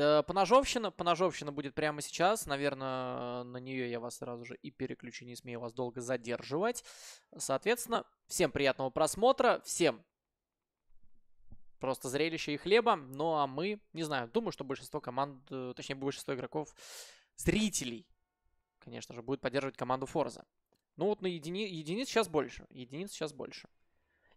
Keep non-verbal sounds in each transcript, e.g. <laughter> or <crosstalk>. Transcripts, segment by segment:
Э, Поножовщина. Поножовщина будет прямо сейчас. Наверное, на нее я вас сразу же и переключу. Не смею вас долго задерживать. Соответственно, всем приятного просмотра. Всем просто зрелище и хлеба. Ну, а мы, не знаю, думаю, что большинство команд, э, точнее, большинство игроков, зрителей, конечно же, будет поддерживать команду Форза. Ну, вот на едини... единиц сейчас больше. Единиц сейчас больше.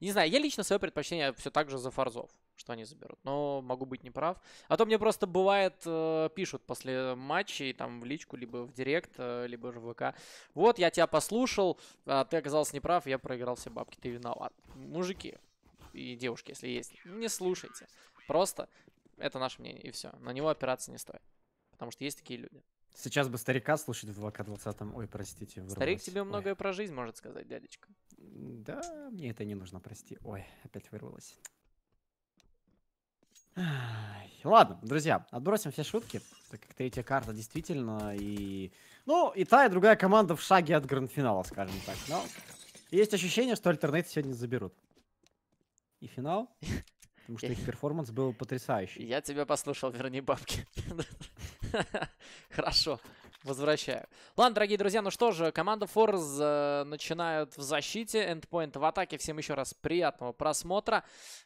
Не знаю, я лично свое предпочтение все так же за Форзов что они заберут. Но могу быть неправ. А то мне просто бывает, э, пишут после матчей, там, в личку, либо в директ, э, либо же в ВК. Вот, я тебя послушал, а ты оказался неправ, я проиграл все бабки, ты виноват. Мужики и девушки, если есть, не слушайте. Просто это наше мнение, и все. На него опираться не стоит. Потому что есть такие люди. Сейчас бы старика слушать в 2К20. Ой, простите. Вырвалось. Старик тебе Ой. многое про жизнь может сказать, дядечка. Да, мне это не нужно, прости. Ой, опять вырвалось. Ладно, друзья, отбросим все шутки, так как третья карта действительно и... Ну, и та, и другая команда в шаге от гранд-финала, скажем так. Но есть ощущение, что альтернейт сегодня заберут. И финал, потому что их перформанс был потрясающий. Я тебя послушал, верни бабки. <laughs> Хорошо возвращаю. Ладно, дорогие друзья, ну что же, команда Форз э, начинают в защите, эндпоинт в атаке. Всем еще раз приятного просмотра.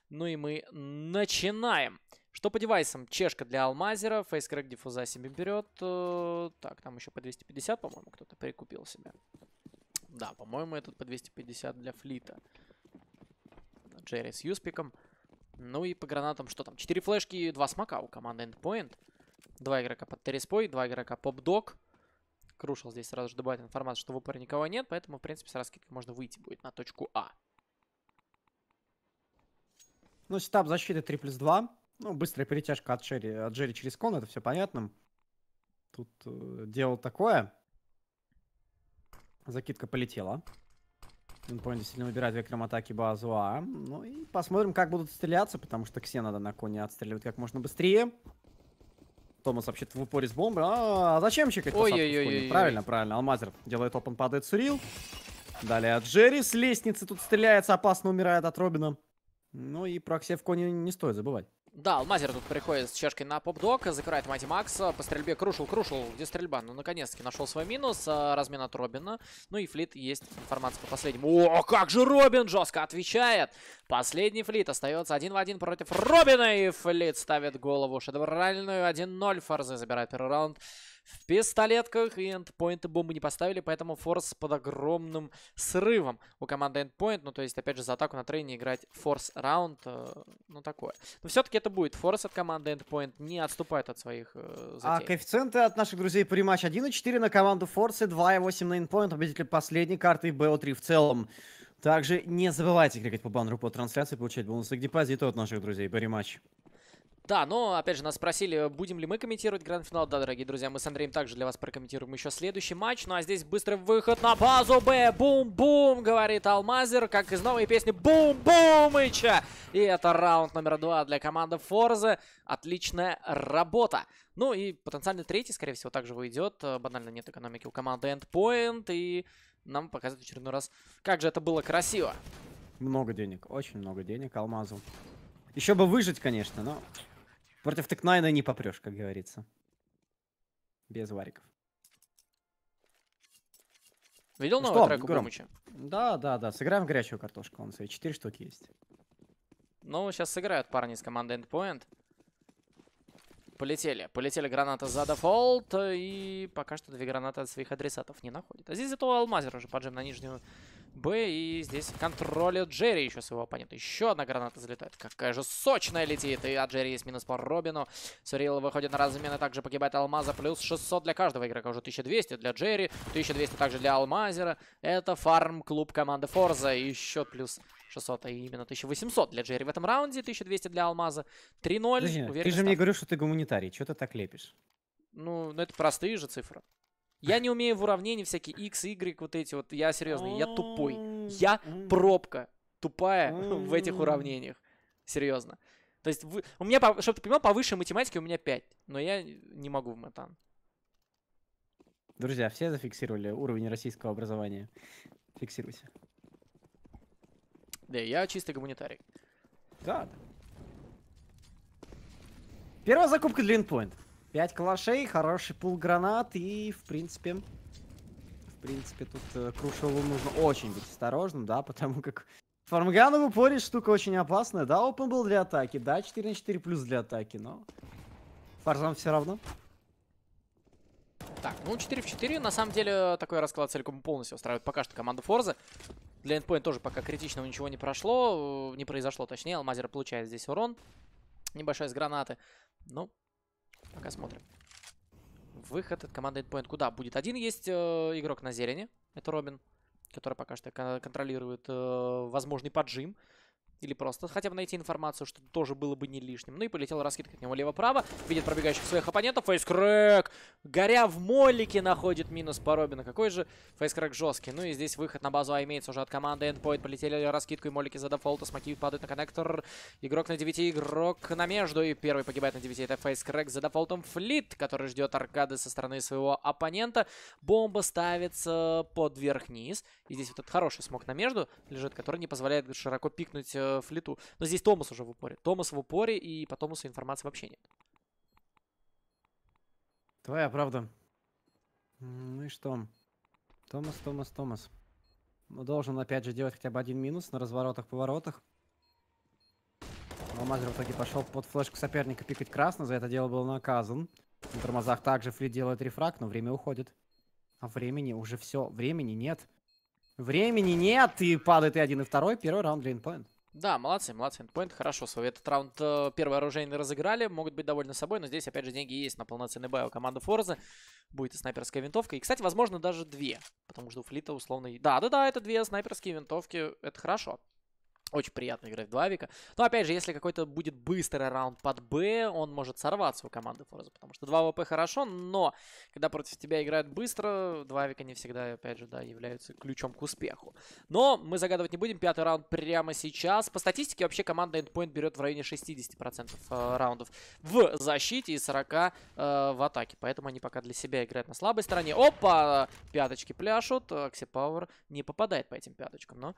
Ну и мы начинаем. Что по девайсам? Чешка для Алмазера, фейскрэк диффуза себе берет. Э, так, там еще по 250, по-моему, кто-то прикупил себе. Да, по-моему, этот по 250 для Флита. Джерри с Юспиком. Ну и по гранатам что там? 4 флешки, 2 смока у команды Endpoint. Два игрока под Тереспой, два игрока Док. Крушал здесь сразу же добавит информацию, что в упоре никого нет, поэтому, в принципе, с раскидкой можно выйти будет на точку А. Ну, сетап защиты 3 плюс 2. Ну, быстрая перетяжка от Джерри, от Джерри через кон, это все понятно. Тут э, дело такое. Закидка полетела. Винпоинт действительно выбирает вектором атаки базу А. Ну и посмотрим, как будут стреляться, потому что Ксе надо на коне отстреливать как можно быстрее. Томас вообще в упоре с бомбы. А, -а, -а зачем чекать? Ой-ой-ой. Правильно, правильно. Алмазер делает опен, падает Сурил. Далее от Джерри с лестницы тут стреляется, опасно умирает от Робина. Ну и про Ксевко Кони не стоит забывать. Да, Алмазер тут приходит с чашкой на поп-док, закрывает Мати Макса. По стрельбе Крушил, Крушил, где стрельба? Ну, наконец-таки нашел свой минус. А, Размен от Робина. Ну и Флит есть информация по последнему. О, как же Робин жестко отвечает! Последний Флит остается один в один против Робина. И Флит ставит голову шедевральную. 1-0. Фарзы забирает первый раунд в пистолетках, и эндпоинты бомбы не поставили, поэтому форс под огромным срывом у команды эндпоинт. Ну, то есть, опять же, за атаку на трейне играть форс раунд, э, ну, такое. Но все-таки это будет форс от команды эндпоинт, не отступает от своих э, а затей. А коэффициенты от наших друзей при матч 1,4 на команду форс и 2,8 на эндпоинт, победитель последней карты и BO3 в целом. Также не забывайте кликать по баннеру по трансляции, получать бонусы к депозиту от наших друзей. Беримач. Да, но, опять же, нас спросили, будем ли мы комментировать гранд-финал. Да, дорогие друзья, мы с Андреем также для вас прокомментируем еще следующий матч. Ну, а здесь быстрый выход на базу Б. Бум-бум, говорит Алмазер, как из новой песни Бум-бумыча. И это раунд номер два для команды Форза. Отличная работа. Ну и потенциально третий, скорее всего, также выйдет. Банально нет экономики у команды Endpoint. И нам показывают очередной раз, как же это было красиво. Много денег, очень много денег Алмазу. Еще бы выжить, конечно, но... Против Текнайна не попрешь, как говорится. Без вариков. Видел ну новый Что, трек у Да, да, да. Сыграем горячую картошку. Он свои 4 штуки есть. Ну, сейчас сыграют парни из команды Endpoint. Полетели. Полетели граната за дефолт. И пока что две гранаты от своих адресатов не находят. А здесь зато Алмазер уже поджим на нижнюю Б. И здесь контролит Джерри еще своего оппонента. Еще одна граната залетает. Какая же сочная летит. И от Джерри есть минус по Робину. Сурил выходит на размен и также погибает Алмаза. Плюс 600 для каждого игрока. Уже 1200 для Джерри. 1200 также для Алмазера. Это фарм-клуб команды Форза. И еще плюс 600, а именно 1800 для Джерри в этом раунде. 1200 для Алмаза. 3-0. Ты же став... мне говоришь, что ты гуманитарий. Что ты так лепишь? Ну, ну это простые же цифры. Я не умею в уравнении всякие x, y, вот эти вот. Я серьезный, я тупой. Я пробка тупая <laughs> в этих уравнениях. Серьезно. То есть, вы, у меня, чтобы ты понимал, по высшей математике у меня 5, но я не могу в матан. Друзья, все зафиксировали уровень российского образования? Фиксируйся. Да, я чисто гуманитарий. Да. Первая закупка для Endpoint. 5 калашей, хороший пул гранат и, в принципе... В принципе, тут э, крушеву нужно очень быть осторожным, да, <laughs> потому как... Фармгана в штука очень опасная. Да, опен был для атаки, да, 4 на 4 плюс для атаки, но... Фарзан все равно. Так, ну 4 в 4, на самом деле, такой расклад целиком полностью устраивает пока что команду Форза. Для Endpoint тоже пока критичного ничего не прошло, э, не произошло, точнее, Алмазер получает здесь урон. Небольшой с гранаты. Ну, Пока смотрим. Выход от команды Endpoint. Куда? Будет один есть э, игрок на зелени. Это Робин, который пока что контролирует э, возможный поджим. Или просто хотя бы найти информацию, что тоже было бы не лишним. Ну и полетел раскидка к нему лево-право. Видит пробегающих своих оппонентов. Фейскрэк! Горя в молике находит минус по Поробина. Какой же фейскрэк жесткий. Ну и здесь выход на базу А имеется уже от команды Endpoint. Полетели раскидку и молики за дефолта. Смоки падают на коннектор. Игрок на 9, игрок на между. И первый погибает на 9. Это фейскрэк за дефолтом Флит, который ждет аркады со стороны своего оппонента. Бомба ставится под верх-низ. И здесь вот этот хороший смог на между лежит, который не позволяет широко пикнуть э, э, флиту. Но здесь Томас уже в упоре. Томас в упоре, и по Томасу информации вообще нет. Твоя правда. Ну и что? Томас, Томас, Томас. должен, опять же, делать хотя бы один минус на разворотах-поворотах. Алмазер в итоге пошел под флешку соперника пикать красно, за это дело был наказан. На тормозах также Флит делает рефрак, но время уходит. А времени уже все, времени нет. Времени нет, и падает и один, и второй. Первый раунд для инпоинт. Да, молодцы, молодцы, эндпоинт, хорошо свой этот раунд э, первое оружие оружейный разыграли, могут быть довольны собой, но здесь, опять же, деньги есть на полноценный бай у команды Форза, будет и снайперская винтовка, и, кстати, возможно, даже две, потому что у Флита условно... Да-да-да, это две снайперские винтовки, это хорошо. Очень приятно играть в двавика. Но опять же, если какой-то будет быстрый раунд под Б, он может сорваться у команды Форза, потому что 2 ВП хорошо, но когда против тебя играют быстро, двавика не всегда, опять же, да, являются ключом к успеху. Но мы загадывать не будем, пятый раунд прямо сейчас. По статистике вообще команда Endpoint берет в районе 60% э, раундов в защите и 40% э, в атаке, поэтому они пока для себя играют на слабой стороне. Опа! Пяточки пляшут, Акси э, Пауэр не попадает по этим пяточкам, но...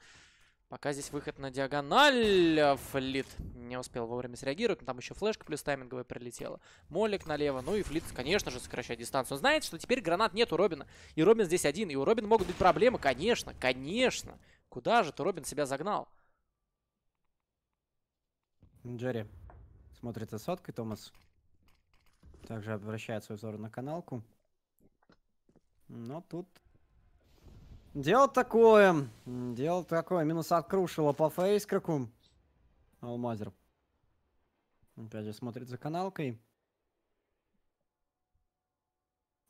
Пока здесь выход на диагональ. Флит не успел вовремя среагировать. Но там еще флешка плюс тайминговая прилетела. Молик налево. Ну и Флит, конечно же, сокращает дистанцию. Он знает, что теперь гранат нет у Робина. И Робин здесь один. И у Робина могут быть проблемы. Конечно, конечно. Куда же то Робин, себя загнал? Джерри смотрит за соткой, Томас. Также обращает свой взор на каналку. Но тут Дело такое. Дело такое. Минус открушило по фейскроку. Алмазер. Опять же смотрит за каналкой.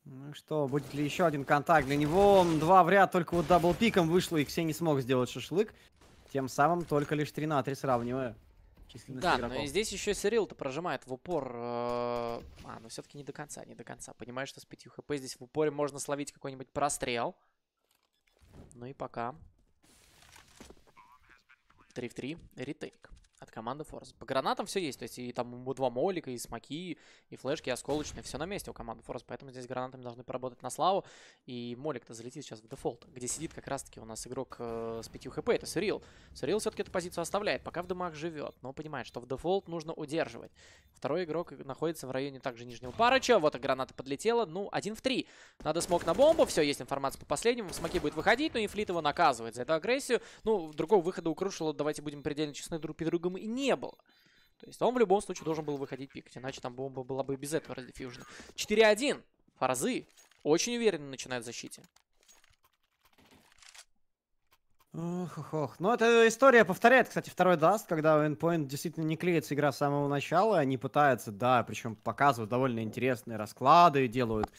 Ну что, будет ли еще один контакт для него? Два в ряд, только вот пиком вышло, и Ксей не смог сделать шашлык. Тем самым только лишь 3 на 3 сравнивая да, игроков. но и здесь еще Сирил-то прожимает в упор. Э, а, но все-таки не до конца, не до конца. Понимаешь, что с 5 хп здесь в упоре можно словить какой-нибудь прострел. Ну и пока. 3 в 3. Ретейк. От команды Форс. По гранатам все есть. То есть и там два молика, и смоки, и флешки, и осколочные. Все на месте у команды Форс. Поэтому здесь гранатами должны поработать на славу. И молик-то залетит сейчас в дефолт. Где сидит как раз-таки у нас игрок э, с 5 хп. Это Сурил. Сурил все-таки эту позицию оставляет. Пока в дымах живет. Но понимает, что в дефолт нужно удерживать. Второй игрок находится в районе также нижнего парача. Вот и граната подлетела. Ну, один в три. Надо смог на бомбу. Все, есть информация по последнему. В будет выходить. Но и Флит его наказывает за эту агрессию. Ну, другого выхода у Крушела. Давайте будем предельно честны друг перед другом другом и не было. То есть он в любом случае должен был выходить пикать, иначе там бомба была бы без этого раздефьюжена. 4-1. Фаразы очень уверенно начинают в защите. Ох, ох, ох. Ну, эта история повторяет, кстати, второй даст, когда Endpoint действительно не клеится игра с самого начала, они пытаются, да, причем показывают довольно интересные расклады, делают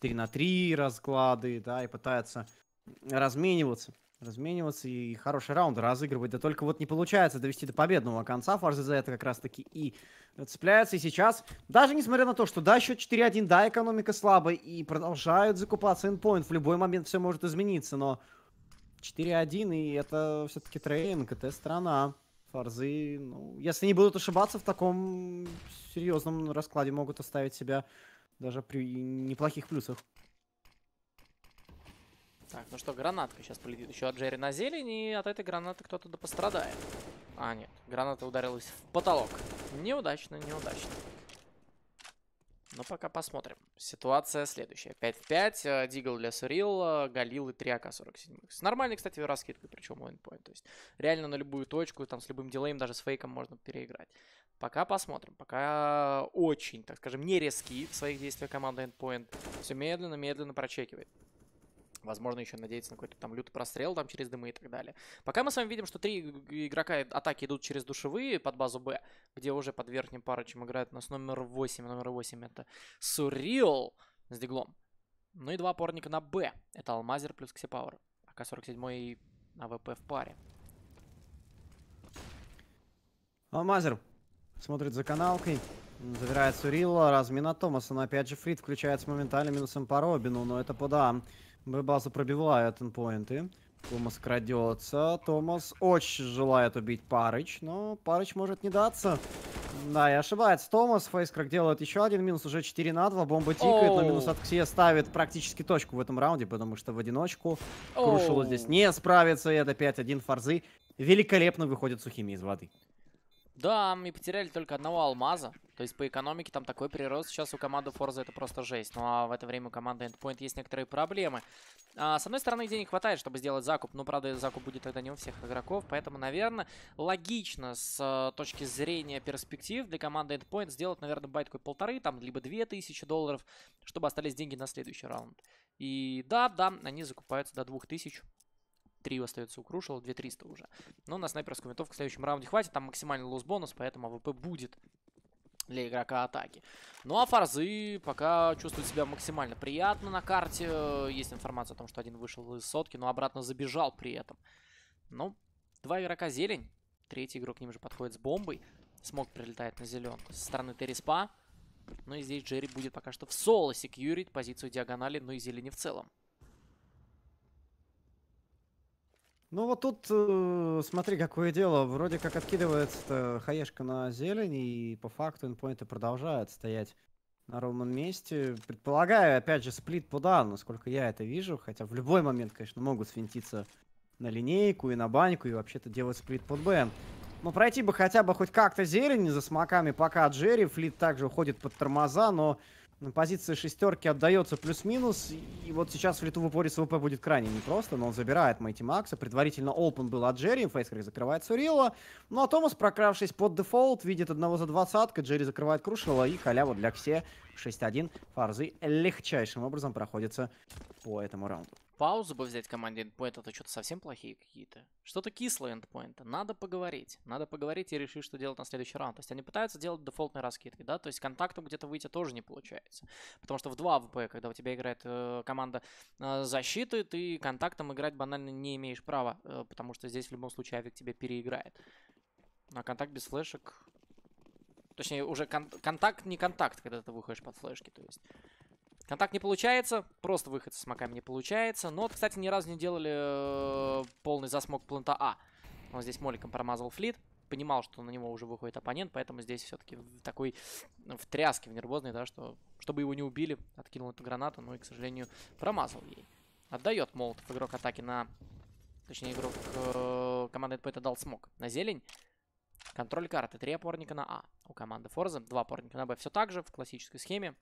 3 на 3 расклады, да, и пытаются размениваться размениваться и хороший раунд разыгрывать. Да только вот не получается довести до победного конца. Фарзы за это как раз-таки и цепляются. И сейчас, даже несмотря на то, что да, счет 4-1, да, экономика слабая, и продолжают закупаться инпоинт. В любой момент все может измениться, но 4-1, и это все-таки трейдинг, это страна. Фарзы, ну, если не будут ошибаться, в таком серьезном раскладе могут оставить себя даже при неплохих плюсах. Так, ну что, гранатка сейчас полетит еще от Джерри на зелень, и от этой гранаты кто-то да пострадает. А, нет, граната ударилась в потолок. Неудачно, неудачно. Но ну, пока посмотрим. Ситуация следующая. 5 в 5, э, Дигл для Сурил, Галил и 3 АК-47. С нормальной, кстати, раскидкой, причем уэндпоинт. То есть реально на любую точку, там с любым дилеем, даже с фейком можно переиграть. Пока посмотрим. Пока очень, так скажем, не резки в своих действиях команда Endpoint. Все медленно-медленно прочекивает. Возможно, еще надеяться на какой-то там лютый прострел там через дымы и так далее. Пока мы с вами видим, что три игрока атаки идут через душевые под базу Б, где уже под верхним парочем играет у нас номер 8. Номер 8 это Сурил с диглом. Ну и два опорника на Б. Это Алмазер плюс Ксипауэр. АК-47 и АВП в паре. Алмазер смотрит за каналкой. Забирает Сурила, размена Томаса, но опять же Фрид включается моментально минусом по Робину, но это по да. База пробивает эндпоинты. Томас крадется. Томас очень желает убить Парыч, но Парыч может не даться. Да, и ошибается Томас. Фейскрак делает еще один минус, уже 4 на 2. Бомба тикает, но минус от Ксия ставит практически точку в этом раунде, потому что в одиночку oh. здесь не справится. И это 5-1 Фарзы. Великолепно выходит сухими из воды. Да, мы потеряли только одного алмаза. То есть по экономике там такой прирост сейчас у команды Forza это просто жесть. Ну а в это время у команды Endpoint есть некоторые проблемы. А, с одной стороны, денег хватает, чтобы сделать закуп, но, ну, правда, закуп будет тогда не у всех игроков, поэтому, наверное, логично с а, точки зрения перспектив для команды Endpoint сделать, наверное, байтку полторы, там, либо две тысячи долларов, чтобы остались деньги на следующий раунд. И да, да, они закупаются до двух тысяч. Три остается у две триста уже. Но на снайперскую винтовку в следующем раунде хватит, там максимальный лосс-бонус, поэтому АВП будет для игрока атаки. Ну а Фарзы пока чувствуют себя максимально приятно на карте. Есть информация о том, что один вышел из сотки, но обратно забежал при этом. Ну, два игрока зелень. Третий игрок к ним же подходит с бомбой. Смог прилетает на зеленку. Со стороны Тереспа. Ну и здесь Джерри будет пока что в соло секьюрить позицию диагонали, но ну и зелени в целом. Ну вот тут, э, смотри, какое дело. Вроде как откидывается хаешка на зелень, и по факту инпоинты продолжают стоять на ровном месте. Предполагаю, опять же, сплит пуда, насколько я это вижу. Хотя в любой момент, конечно, могут свинтиться на линейку и на баньку, и вообще-то делать сплит под Б. Но пройти бы хотя бы хоть как-то зелень за смоками, пока Джерри. Флит также уходит под тормоза, но Позиция шестерки отдается плюс-минус, и вот сейчас в лету в упоре с будет крайне непросто, но он забирает Мэйти Макса. Предварительно Олпен был от Джерри, фейскрик закрывает Сурила. Ну а Томас, прокравшись под дефолт, видит одного за двадцатка, Джерри закрывает Крушила, и халява для все 6-1. Фарзы легчайшим образом проходятся по этому раунду паузу бы взять команде эндпоинт, а то что-то совсем плохие какие-то. Что-то кислое эндпоинта. Надо поговорить. Надо поговорить и решить, что делать на следующий раунд. То есть они пытаются делать дефолтные раскидки, да, то есть контактом где-то выйти тоже не получается. Потому что в 2 вп когда у тебя играет э, команда э, защиты, ты контактом играть банально не имеешь права, э, потому что здесь в любом случае авик тебя переиграет. на контакт без флешек... Точнее, уже кон контакт не контакт, когда ты выходишь под флешки, то есть... Контакт не получается, просто выход с смоками не получается. Но, вот, кстати, ни разу не делали э, полный засмок планта А. Он здесь моликом промазал флит, понимал, что на него уже выходит оппонент, поэтому здесь все-таки в такой в тряске, в нервозной, да, что чтобы его не убили, откинул эту гранату, ну и, к сожалению, промазал ей. Отдает Молотов игрок атаки на... Точнее, игрок э, команды НП это дал смог на зелень. Контроль карты. Три опорника на А у команды Форза. Два опорника на Б. Все так же, в классической схеме.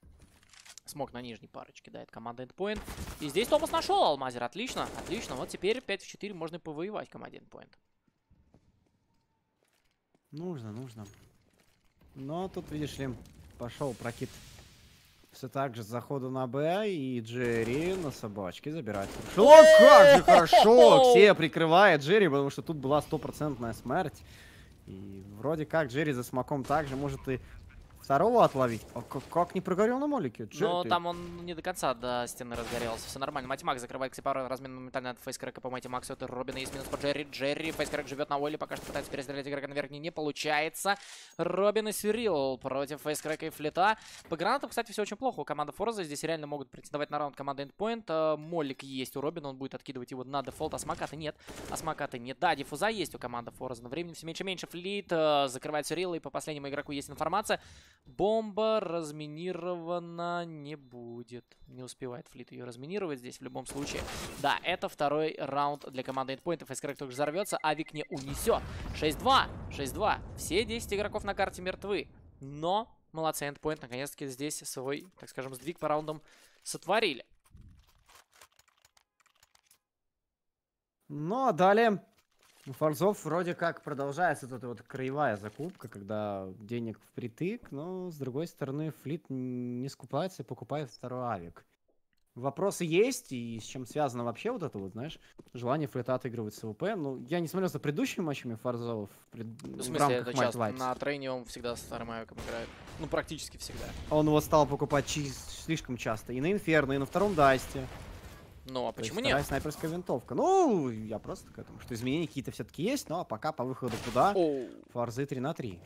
Смог на нижней парочке, да, это команда Endpoint. И здесь Томас нашел Алмазер, отлично, отлично. Вот теперь 5 в 4 можно повоевать команде Endpoint. Нужно, нужно. Но тут, видишь ли, пошел прокид. Все так же заходу на Б, и Джерри на собачке забирать. О, как же хорошо! <laughs> Все прикрывает Джерри, потому что тут была стопроцентная смерть. И вроде как Джерри за смоком также может и Второго отловить? А как, как не прогорел на молике? Ну, там он не до конца до стены разгорелся. Все нормально. Матимак закрывает ксипару. Размен моментально от фейскрека по Матимаксу. Это Робин есть минус по Джерри. Джерри. Фейскрек живет на Уэлле. Пока что пытается перестрелять игрока на верхней, Не получается. Робин и Сирил против фейскрека и флита. По гранатам, кстати, все очень плохо. У команды Форза здесь реально могут претендовать на раунд команды Endpoint. Э, Молик есть у Робина. Он будет откидывать его на дефолт. А нет. А нет. Да, диффуза есть у команды Форза. Но времени все меньше меньше. Флит э, закрывает Сюрила. И по последнему игроку есть информация. Бомба разминирована не будет. Не успевает флит ее разминировать здесь в любом случае. Да, это второй раунд для команды эндпоинтов. Искрак только взорвется, а вик не унесет. 6-2, 6-2. Все 10 игроков на карте мертвы. Но молодцы, эндпоинт наконец-таки здесь свой, так скажем, сдвиг по раундам сотворили. Ну а далее у ну, фарзов вроде как продолжается эта вот краевая закупка, когда денег впритык, но с другой стороны флит не скупается и покупает второй авик. Вопросы есть, и с чем связано вообще вот это вот, знаешь, желание флита отыгрывать с ВП. Ну, я не смотрел за предыдущими матчами фарзов. Пред... Ну, в смысле, это часто. На трейне он всегда с вторым авиком играет. Ну, практически всегда. Он его стал покупать слишком часто. И на Инферно, и на втором Дасте. Ну, а почему есть, нет? снайперская винтовка. Ну, я просто к этому, что изменения какие-то все-таки есть, но пока по выходу куда? Фарзы 3 на 3.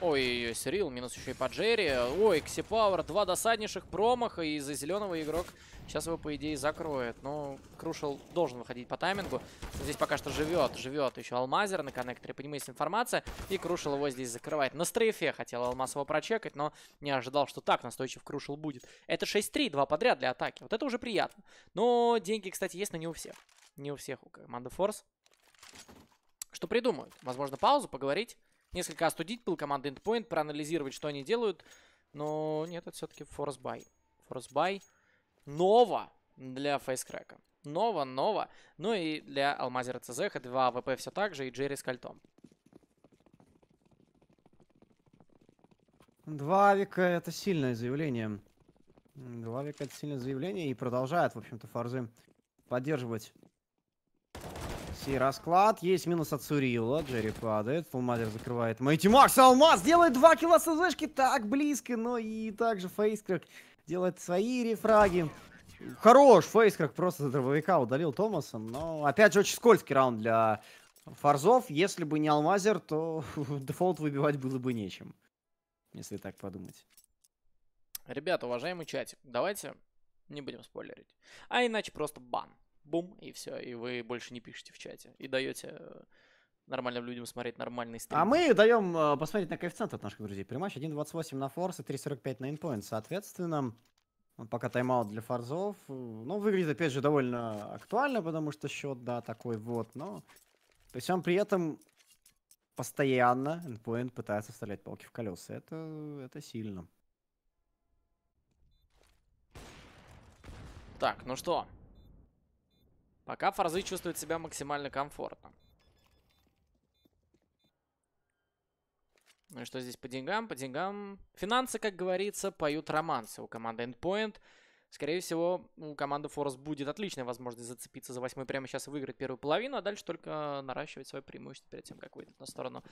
Ой-ой-ой, Сирил, минус еще и по Джерри. Ой, Ксипауэр, два досаднейших промаха, и из-за зеленого игрок Сейчас его, по идее, закроет. Но Крушел должен выходить по таймингу. Здесь пока что живет, живет еще Алмазер на коннекторе. Понимаете, информация. И Крушел его здесь закрывает. На стрейфе хотел Алмаз его прочекать, но не ожидал, что так настойчив Крушел будет. Это 6-3, два подряд для атаки. Вот это уже приятно. Но деньги, кстати, есть, но не у всех. Не у всех у команды Форс. Что придумают? Возможно, паузу поговорить. Несколько остудить был команда Endpoint, проанализировать, что они делают. Но нет, это все-таки форсбай. Форсбай ново для фейскрака. Ново, ново. Ну и для Алмазера ЦЗХ 2 а ВП все так же и Джерри с кольтом. Два века это сильное заявление. Два века это сильное заявление и продолжает, в общем-то, Фарзы поддерживать Си расклад. Есть минус от Сурила. Джерри падает. Фулмазер закрывает. Мэйти Макс Алмаз делает два килла СЗшки. Так близко, но и также Фейскрик делать свои рефраги. Хорош, фейс, как просто за дробовика удалил Томаса, но опять же очень скользкий раунд для Фарзов. Если бы не Алмазер, то <laughs> дефолт выбивать было бы нечем, если так подумать. Ребята, уважаемый чатик, давайте не будем спойлерить. А иначе просто бан. Бум, и все, и вы больше не пишете в чате. И даете э, нормальным людям смотреть нормальный стрим. А мы даем э, посмотреть на коэффициент от наших друзей. Приматч 1.28 на форс и 3.45 на инпоинт. Соответственно, вот пока тайм-аут для форзов. Э, ну, выглядит, опять же, довольно актуально, потому что счет, да, такой вот, но... При всем при этом постоянно Endpoint пытается вставлять палки в колеса. Это, это сильно. Так, ну что? Пока форзы чувствуют себя максимально комфортно. Ну и что здесь по деньгам? По деньгам... Финансы, как говорится, поют романсы у команды Endpoint. Скорее всего, у команды Форест будет отличная возможность зацепиться за восьмой прямо сейчас и выиграть первую половину, а дальше только наращивать свое преимущество перед тем, как выйдет на сторону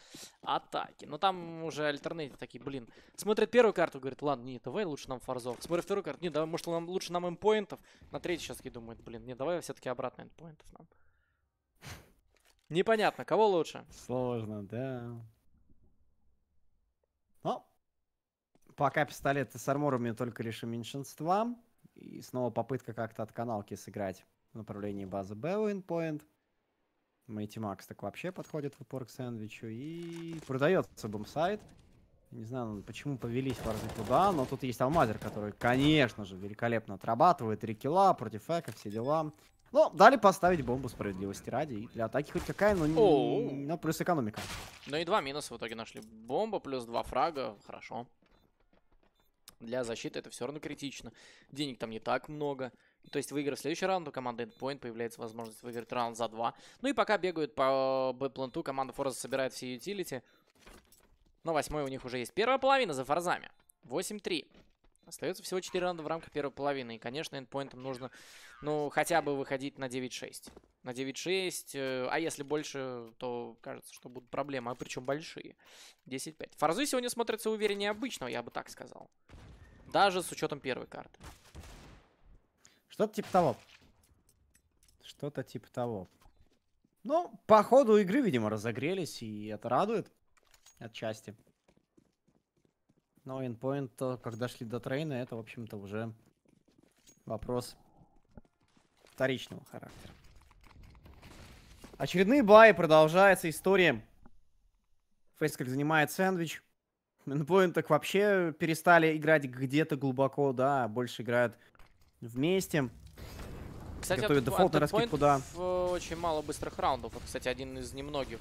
атаки. Но там уже альтернативы такие, блин. Смотрит первую карту, говорит, ладно, не, давай лучше нам форзов. Смотрит вторую карту, не, давай, может, нам, лучше нам импоинтов. На третий сейчас таки думает, блин, не, давай все-таки обратно импоинтов нам. Непонятно, кого лучше? Сложно, да. Пока пистолеты с арморами только лишь у меньшинства. И снова попытка как-то от каналки сыграть в направлении базы Б Point. Мэйти Макс так вообще подходит в упор к сэндвичу и продается бомсайт. Не знаю, ну, почему повелись ворзы туда, но тут есть Алмазер, который, конечно же, великолепно отрабатывает. Три килла против Эка, все дела. Ну, дали поставить бомбу справедливости ради. И для атаки хоть какая, но, не, но плюс экономика. Ну и два минуса в итоге нашли. Бомба плюс два фрага, хорошо. Для защиты это все равно критично. Денег там не так много. То есть, выиграв следующий раунд, у команды Endpoint появляется возможность выиграть раунд за два. Ну и пока бегают по бэпланту, команда Форза собирает все ютилити. Но восьмой у них уже есть первая половина за Форзами. 8-3. Остается всего 4 раунда в рамках первой половины. И, конечно, эндпоинтам нужно, ну, хотя бы выходить на 9-6. На 9-6, э, а если больше, то кажется, что будут проблемы, а причем большие. 10-5. Форзы сегодня смотрятся увереннее обычного, я бы так сказал. Даже с учетом первой карты. Что-то типа того. Что-то типа того. Ну, по ходу игры, видимо, разогрелись, и это радует отчасти. Но инпоинт, э, когда шли до трейна, это, в общем-то, уже вопрос вторичного характера. Очередные баи, продолжается история. Фейскаль занимает сэндвич. Endpoint так вообще перестали играть где-то глубоко, да, больше играют вместе. Кстати, Готовят дефолт на раскидку, да. Э, очень мало быстрых раундов. Вот, кстати, один из немногих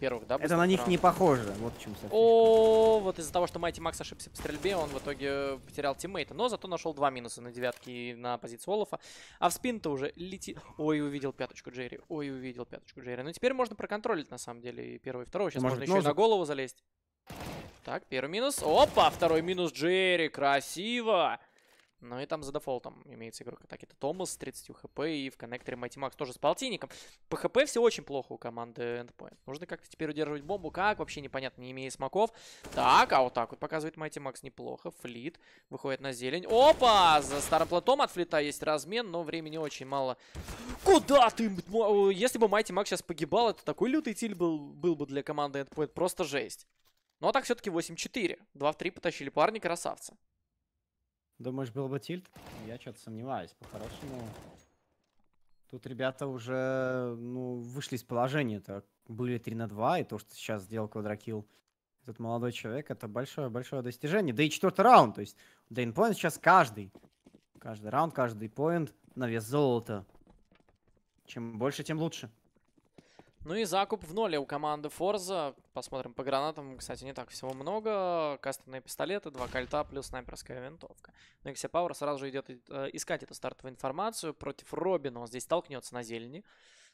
первых, да? Это на них раундов. не похоже, вот в чем вся О, -о, -о вот из-за того, что Майти Макс ошибся по стрельбе, он в итоге потерял тиммейта. Но зато нашел два минуса на девятке и на позицию Олафа. А в спин-то уже летит... Ой, увидел пяточку Джерри. Ой, увидел пяточку Джерри. Ну, теперь можно проконтролить, на самом деле, и первого, и второй. Сейчас Может, можно еще и на голову залезть. Так, первый минус. Опа, второй минус Джерри. Красиво. Ну и там за дефолтом имеется игрок атаки. Это Томас с 30 хп и в коннекторе Майти Макс тоже с полтинником. По хп все очень плохо у команды Endpoint. Нужно как-то теперь удерживать бомбу. Как? Вообще непонятно, не имея смоков. Так, а вот так вот показывает Майти Макс неплохо. Флит выходит на зелень. Опа! За старым платом от флита есть размен, но времени очень мало. Куда ты? Э, если бы Майти Макс сейчас погибал, это такой лютый тиль был, был бы для команды Endpoint. Просто жесть. Но ну, а так все-таки 8-4. 2 в 3 потащили парни, красавцы. Думаешь, был бы тильт? Я что-то сомневаюсь. По-хорошему, тут ребята уже ну, вышли из положения. -то. Были 3 на 2, и то, что сейчас сделал Квадрокил этот молодой человек, это большое-большое достижение. Да и четвертый раунд, то есть дейнпоинт сейчас каждый. Каждый раунд, каждый поинт на вес золота. Чем больше, тем лучше. Ну и закуп в ноле у команды Форза. Посмотрим по гранатам. Кстати, не так всего много. Кастомные пистолеты, два кольта плюс снайперская винтовка. Ну и Пауэр сразу же идет э, искать эту стартовую информацию. Против Робина он здесь столкнется на зелени.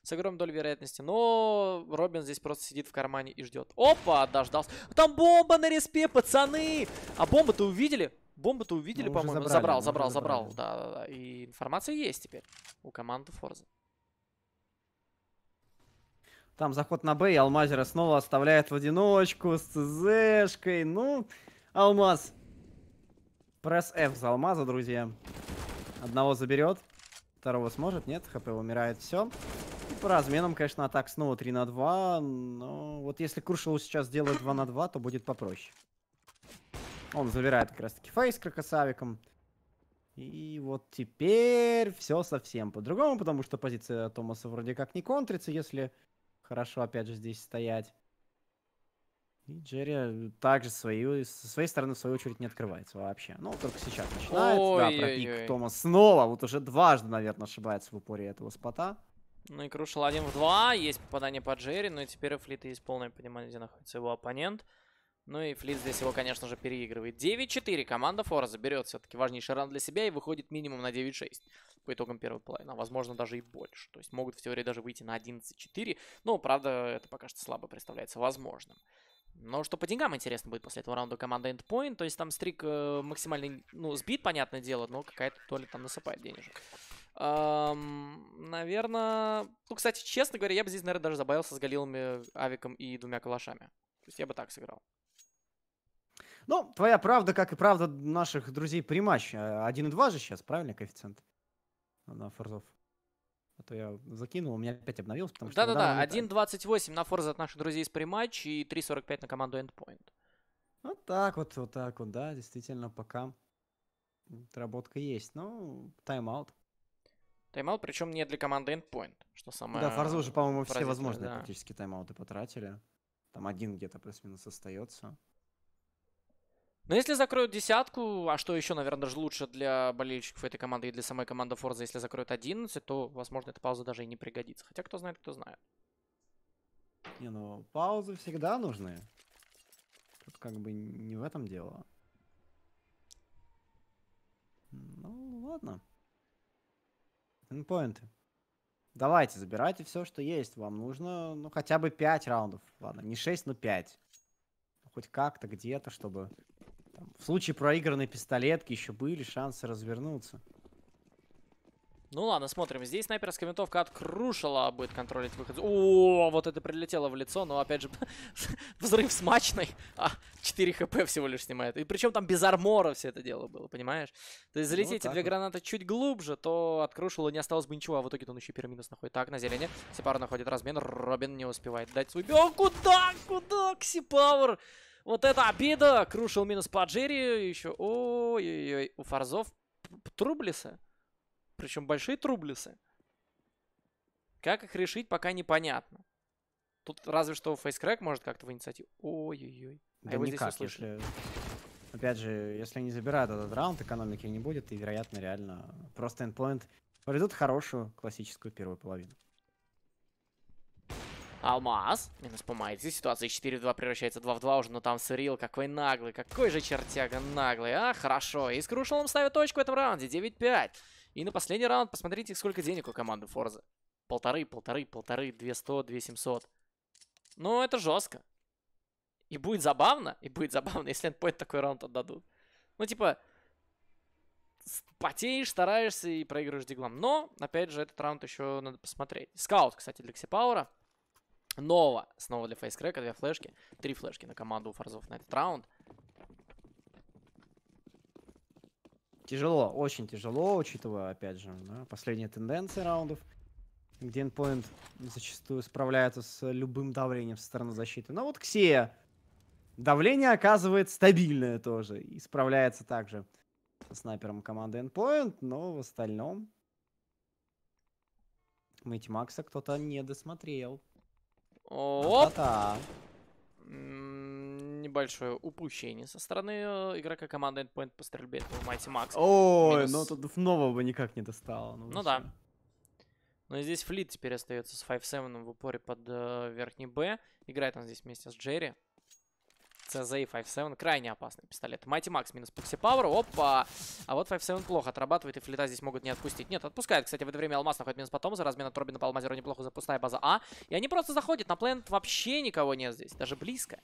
С огромной долей вероятности. Но Робин здесь просто сидит в кармане и ждет. Опа, дождался. Там бомба на респе, пацаны! А бомбу-то увидели? Бомбу-то увидели, ну, по-моему. Забрал, забрал, забрал. Да, да, да. И информация есть теперь у команды Форза. Там заход на Б, и Алмазера снова оставляет в одиночку с ЦЗшкой. Ну, Алмаз. Пресс F за Алмаза, друзья. Одного заберет. Второго сможет. Нет, ХП умирает. Все. И по разменам, конечно, атак снова 3 на 2. Но вот если Куршилу сейчас делает 2 на 2, то будет попроще. Он забирает как раз-таки фейс крокосавиком. И вот теперь все совсем по-другому, потому что позиция Томаса вроде как не контрится, если Хорошо, опять же, здесь стоять. И Джерри э, также свою, со своей стороны, в свою очередь, не открывается вообще. Ну, только сейчас начинает. Ой, да, пропик ой, Тома снова. Вот уже дважды, наверное, ошибается в упоре этого спота. Ну и крушил один в два. Есть попадание по Джерри, но ну, и теперь у Флита есть полное понимание, где находится его оппонент. Ну и Флит здесь его, конечно же, переигрывает. 9-4. Команда Фора заберет все-таки важнейший ран для себя и выходит минимум на 9-6 по итогам первой половины. А возможно, даже и больше. То есть могут в теории даже выйти на 11-4. Но, правда, это пока что слабо представляется возможным. Но что по деньгам интересно будет после этого раунда команда Endpoint. То есть там стрик э, максимально, ну, сбит, понятное дело, но какая-то то ли там насыпает денежек. Эм, наверное... Ну, кстати, честно говоря, я бы здесь, наверное, даже забавился с Галилами, Авиком и двумя Калашами. То есть я бы так сыграл. Ну, твоя правда, как и правда наших друзей примач. 1,2 а, же сейчас, правильно, коэффициент? На форзов. А то я закинул, у меня опять обновился, потому что... Да-да-да, 1.28 на форза от наших друзей из примач и 3.45 на команду Endpoint. Вот так вот, вот так вот, да, действительно, пока отработка есть. Ну, тайм-аут. Тайм-аут, причем не для команды Endpoint, что самое... Да, Форзы уже, по-моему, все возможные да. практически тайм-ауты потратили. Там один где-то плюс-минус остается. Но ну, если закроют десятку, а что еще, наверное, даже лучше для болельщиков этой команды и для самой команды Форза, если закроют 11, то, возможно, эта пауза даже и не пригодится. Хотя кто знает, кто знает. Не, ну, паузы всегда нужны. Тут как бы не в этом дело. Ну, ладно. Энпоинты. Давайте, забирайте все, что есть. Вам нужно, ну, хотя бы 5 раундов. Ладно, не 6, но 5. Ну, хоть как-то, где-то, чтобы там, в случае проигранной пистолетки еще были шансы развернуться. Ну ладно, смотрим. Здесь снайперская винтовка от Крушала будет контролить выход. О, вот это прилетело в лицо, но опять же <laughs> взрыв смачный. А, 4 хп всего лишь снимает. И причем там без армора все это дело было, понимаешь? То есть залетите ну, эти две вот. гранаты чуть глубже, то от Крушала не осталось бы ничего, а в итоге он еще пирамидус находит. Так, на зелене. Сипар находит размен, Робин не успевает дать свой... О, куда? Куда? Ксипауэр! Вот это обида! Крушил минус по Джерри. Еще... Ой-ой-ой. У Фарзов трублисы. Причем большие трублисы. Как их решить, пока непонятно. Тут разве что фейскрэк может как-то в инициативу. Ой-ой-ой. Да а его никак, здесь если... Опять же, если они забирают этот раунд, экономики не будет, и, вероятно, реально просто эндпоинт проведут хорошую классическую первую половину. Алмаз. Минус по Майт. Здесь ситуация 4 в 2 превращается 2 в 2 уже, но там Сырил какой наглый. Какой же чертяга наглый. А, хорошо. И с Крушелом ставит точку в этом раунде. 9-5. И на последний раунд посмотрите, сколько денег у команды Форза. Полторы, полторы, полторы, две сто, две семьсот. Ну, это жестко. И будет забавно, и будет забавно, <laughs> если эндпоинт такой раунд отдадут. Ну, типа, потеешь, стараешься и проигрываешь диглом. Но, опять же, этот раунд еще надо посмотреть. Скаут, кстати, для Ксипаура. Нова. Снова для фейскрека. Две флешки. Три флешки на команду у Фарзов на этот раунд. Тяжело, очень тяжело, учитывая, опять же, да, последние тенденции раундов, где Endpoint зачастую справляется с любым давлением со стороны защиты. Но вот Ксия давление оказывает стабильное тоже и справляется также со снайпером команды Endpoint, но в остальном Мэтти Макса кто-то не досмотрел. Оп! Да -да. Небольшое упущение со стороны э, игрока команды Endpoint по стрельбе этого Майти Макс. Ой, Минус... но ну тут нового бы никак не достало. Ну, ну да. Но ну здесь Флит теперь остается с 5-7 в упоре под э, верхний Б. Играет он здесь вместе с Джерри. CZ и 5.7 крайне опасный пистолет. Майти макс минус Pixie Power. Опа! А вот 5.7 плохо отрабатывает, и флита здесь могут не отпустить. Нет, отпускает, кстати, в это время Алмаз находит минус потом. За размена Тробина по Алмазеру неплохо запустая база А. И они просто заходят. На плент вообще никого нет здесь, даже близко.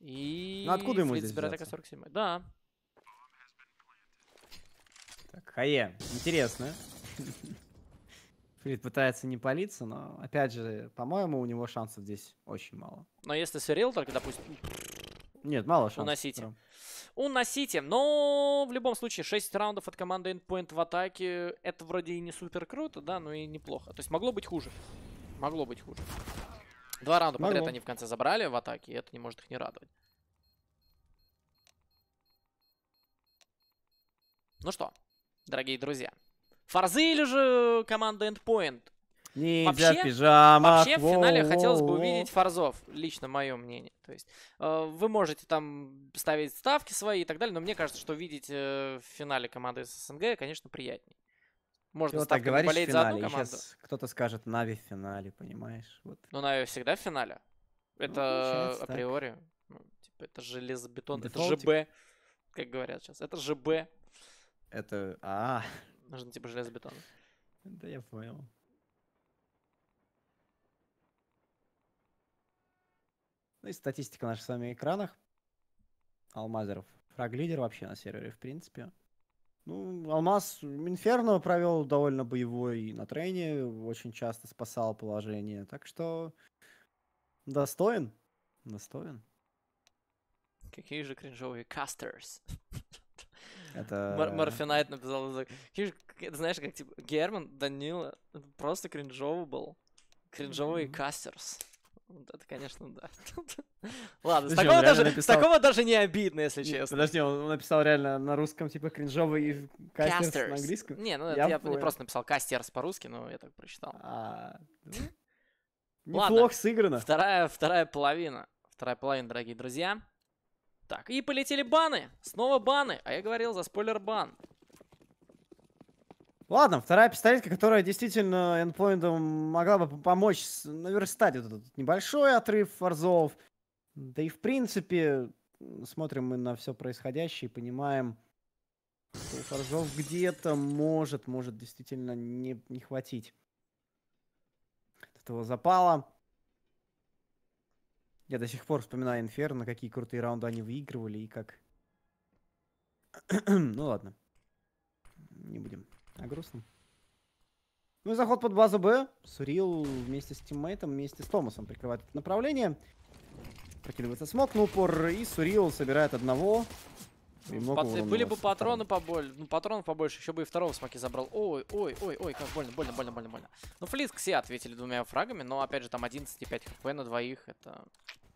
И... Ну откуда ему Флит здесь взяться? 47 Да. Так, Хае, интересно. <laughs> Филипп пытается не палиться, но, опять же, по-моему, у него шансов здесь очень мало. Но если с только, допустим... Нет, мало шансов. Уносите. Уносите, но в любом случае 6 раундов от команды Endpoint в атаке, это вроде и не супер круто, да, но и неплохо. То есть могло быть хуже. Могло быть хуже. Два раунда могло. подряд они в конце забрали в атаке, и это не может их не радовать. Ну что, дорогие друзья, Фарзы или же команда Endpoint? Ниндзя вообще, в Вообще в финале хотелось бы увидеть Фарзов, лично мое мнение. То есть э, вы можете там ставить ставки свои и так далее, но мне кажется, что видеть э, в финале команды СНГ, конечно, приятнее. Можно вот так говорить болеть за одну команду. Сейчас кто-то скажет Нави в финале, понимаешь? Вот. Ну, Нави всегда в финале. Ну, это ну, априори. Ну, типа, это железобетон, Дефолт, это ЖБ, как говорят сейчас. Это ЖБ. Это... А, -а, -а. Нужно типа железобетон. Да я понял. Ну и статистика на наших с вами экранах. Алмазеров. Фраг-лидер вообще на сервере, в принципе. Ну, Алмаз Инферно провел довольно боевой на трейне, очень часто спасал положение. Так что достоин. Достоин. Какие же кринжовые кастерс. <laughs> Это... Мор Морфинайт написал Знаешь, как типа Герман, Данила, просто кринжовый был. Кринжовый mm кастерс. это, конечно, да. <laughs> Ладно, Подожди, с, такого даже, написал... с такого даже не обидно, если честно. Подожди, он написал реально на русском, типа, кринжовый кастерс, кастерс. на английском? Не, ну я, я не просто написал кастерс по-русски, но я так прочитал. А... Неплохо сыграно. Вторая, вторая половина. Вторая половина, дорогие друзья. Так, и полетели баны. Снова баны. А я говорил за спойлер бан. Ладно, вторая пистолетка, которая действительно эндпоинтом могла бы помочь наверстать вот этот небольшой отрыв фарзов. Да и в принципе, смотрим мы на все происходящее и понимаем, что фарзов где-то может, может действительно не, не хватить этого запала. Я до сих пор вспоминаю Инферно, какие крутые раунды они выигрывали и как... <clears throat> ну ладно. Не будем. А грустно. Ну и заход под базу Б. Сурил вместе с тиммейтом, вместе с Томасом прикрывает это направление. Прокидывается смог на ну, упор, и Сурил собирает одного. И много Пат... Были бы патроны побольше, ну патронов побольше, еще бы и второго смоки забрал. Ой, ой, ой, ой, как больно, больно, больно, больно, больно. Ну, Флиск все ответили двумя фрагами, но, опять же, там 11,5 хп на двоих, это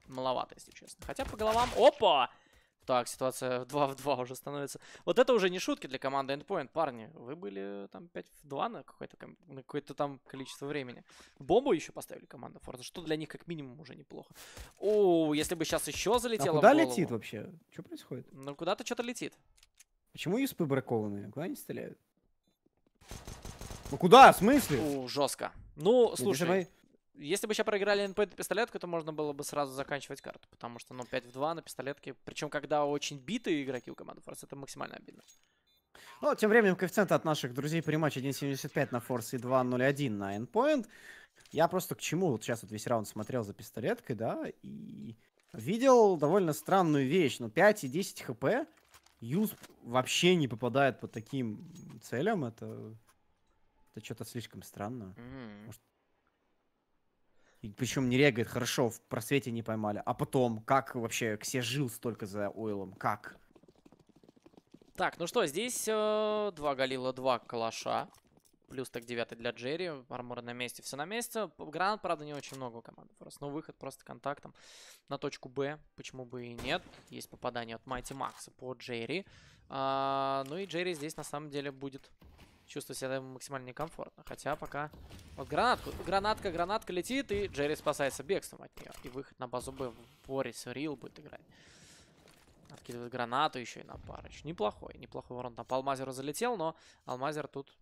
маловато, если честно. Хотя по головам... Опа! Так, ситуация 2 в 2 уже становится. Вот это уже не шутки для команды Endpoint, парни. Вы были э, там 5 в 2 на какое-то на какое там количество времени. Бомбу еще поставили команда Форза, что для них как минимум уже неплохо. О, если бы сейчас еще а залетело а куда летит вообще? Что происходит? Ну, куда-то что-то летит. Почему юспы бракованные? Куда они стреляют? Ну куда? В смысле? О, жестко. Ну, слушай, если бы сейчас проиграли НП пистолетку, то можно было бы сразу заканчивать карту, потому что, ну, 5 в 2 на пистолетке, причем когда очень битые игроки у команды Форс, это максимально обидно. Ну, а тем временем коэффициенты от наших друзей при матче 1.75 на Форс и 2.01 на Endpoint. Я просто к чему вот сейчас вот весь раунд смотрел за пистолеткой, да, и видел довольно странную вещь. Но ну, 5 и 10 хп Юз вообще не попадает по таким целям. Это, это что-то слишком странно. Mm-hmm. Может, и причем Нерея говорит, хорошо, в просвете не поймали. А потом, как вообще Ксе жил столько за Ойлом? Как? Так, ну что, здесь э, два Галила, два Калаша. Плюс так 9 для Джерри. Армор на месте, все на месте. Гранат, правда, не очень много у команды. Просто, ну, выход просто контактом на точку Б. Почему бы и нет. Есть попадание от Майти Макса по Джерри. А, ну и Джерри здесь на самом деле будет чувствую себя максимально некомфортно. Хотя пока... Вот гранатку. Гранатка, гранатка летит, и Джерри спасается бегством от нее. И выход на базу Б. Борис Рил будет играть. Откидывает гранату еще и на парыч. Неплохой, неплохой ворон. Там по Алмазеру залетел, но Алмазер тут...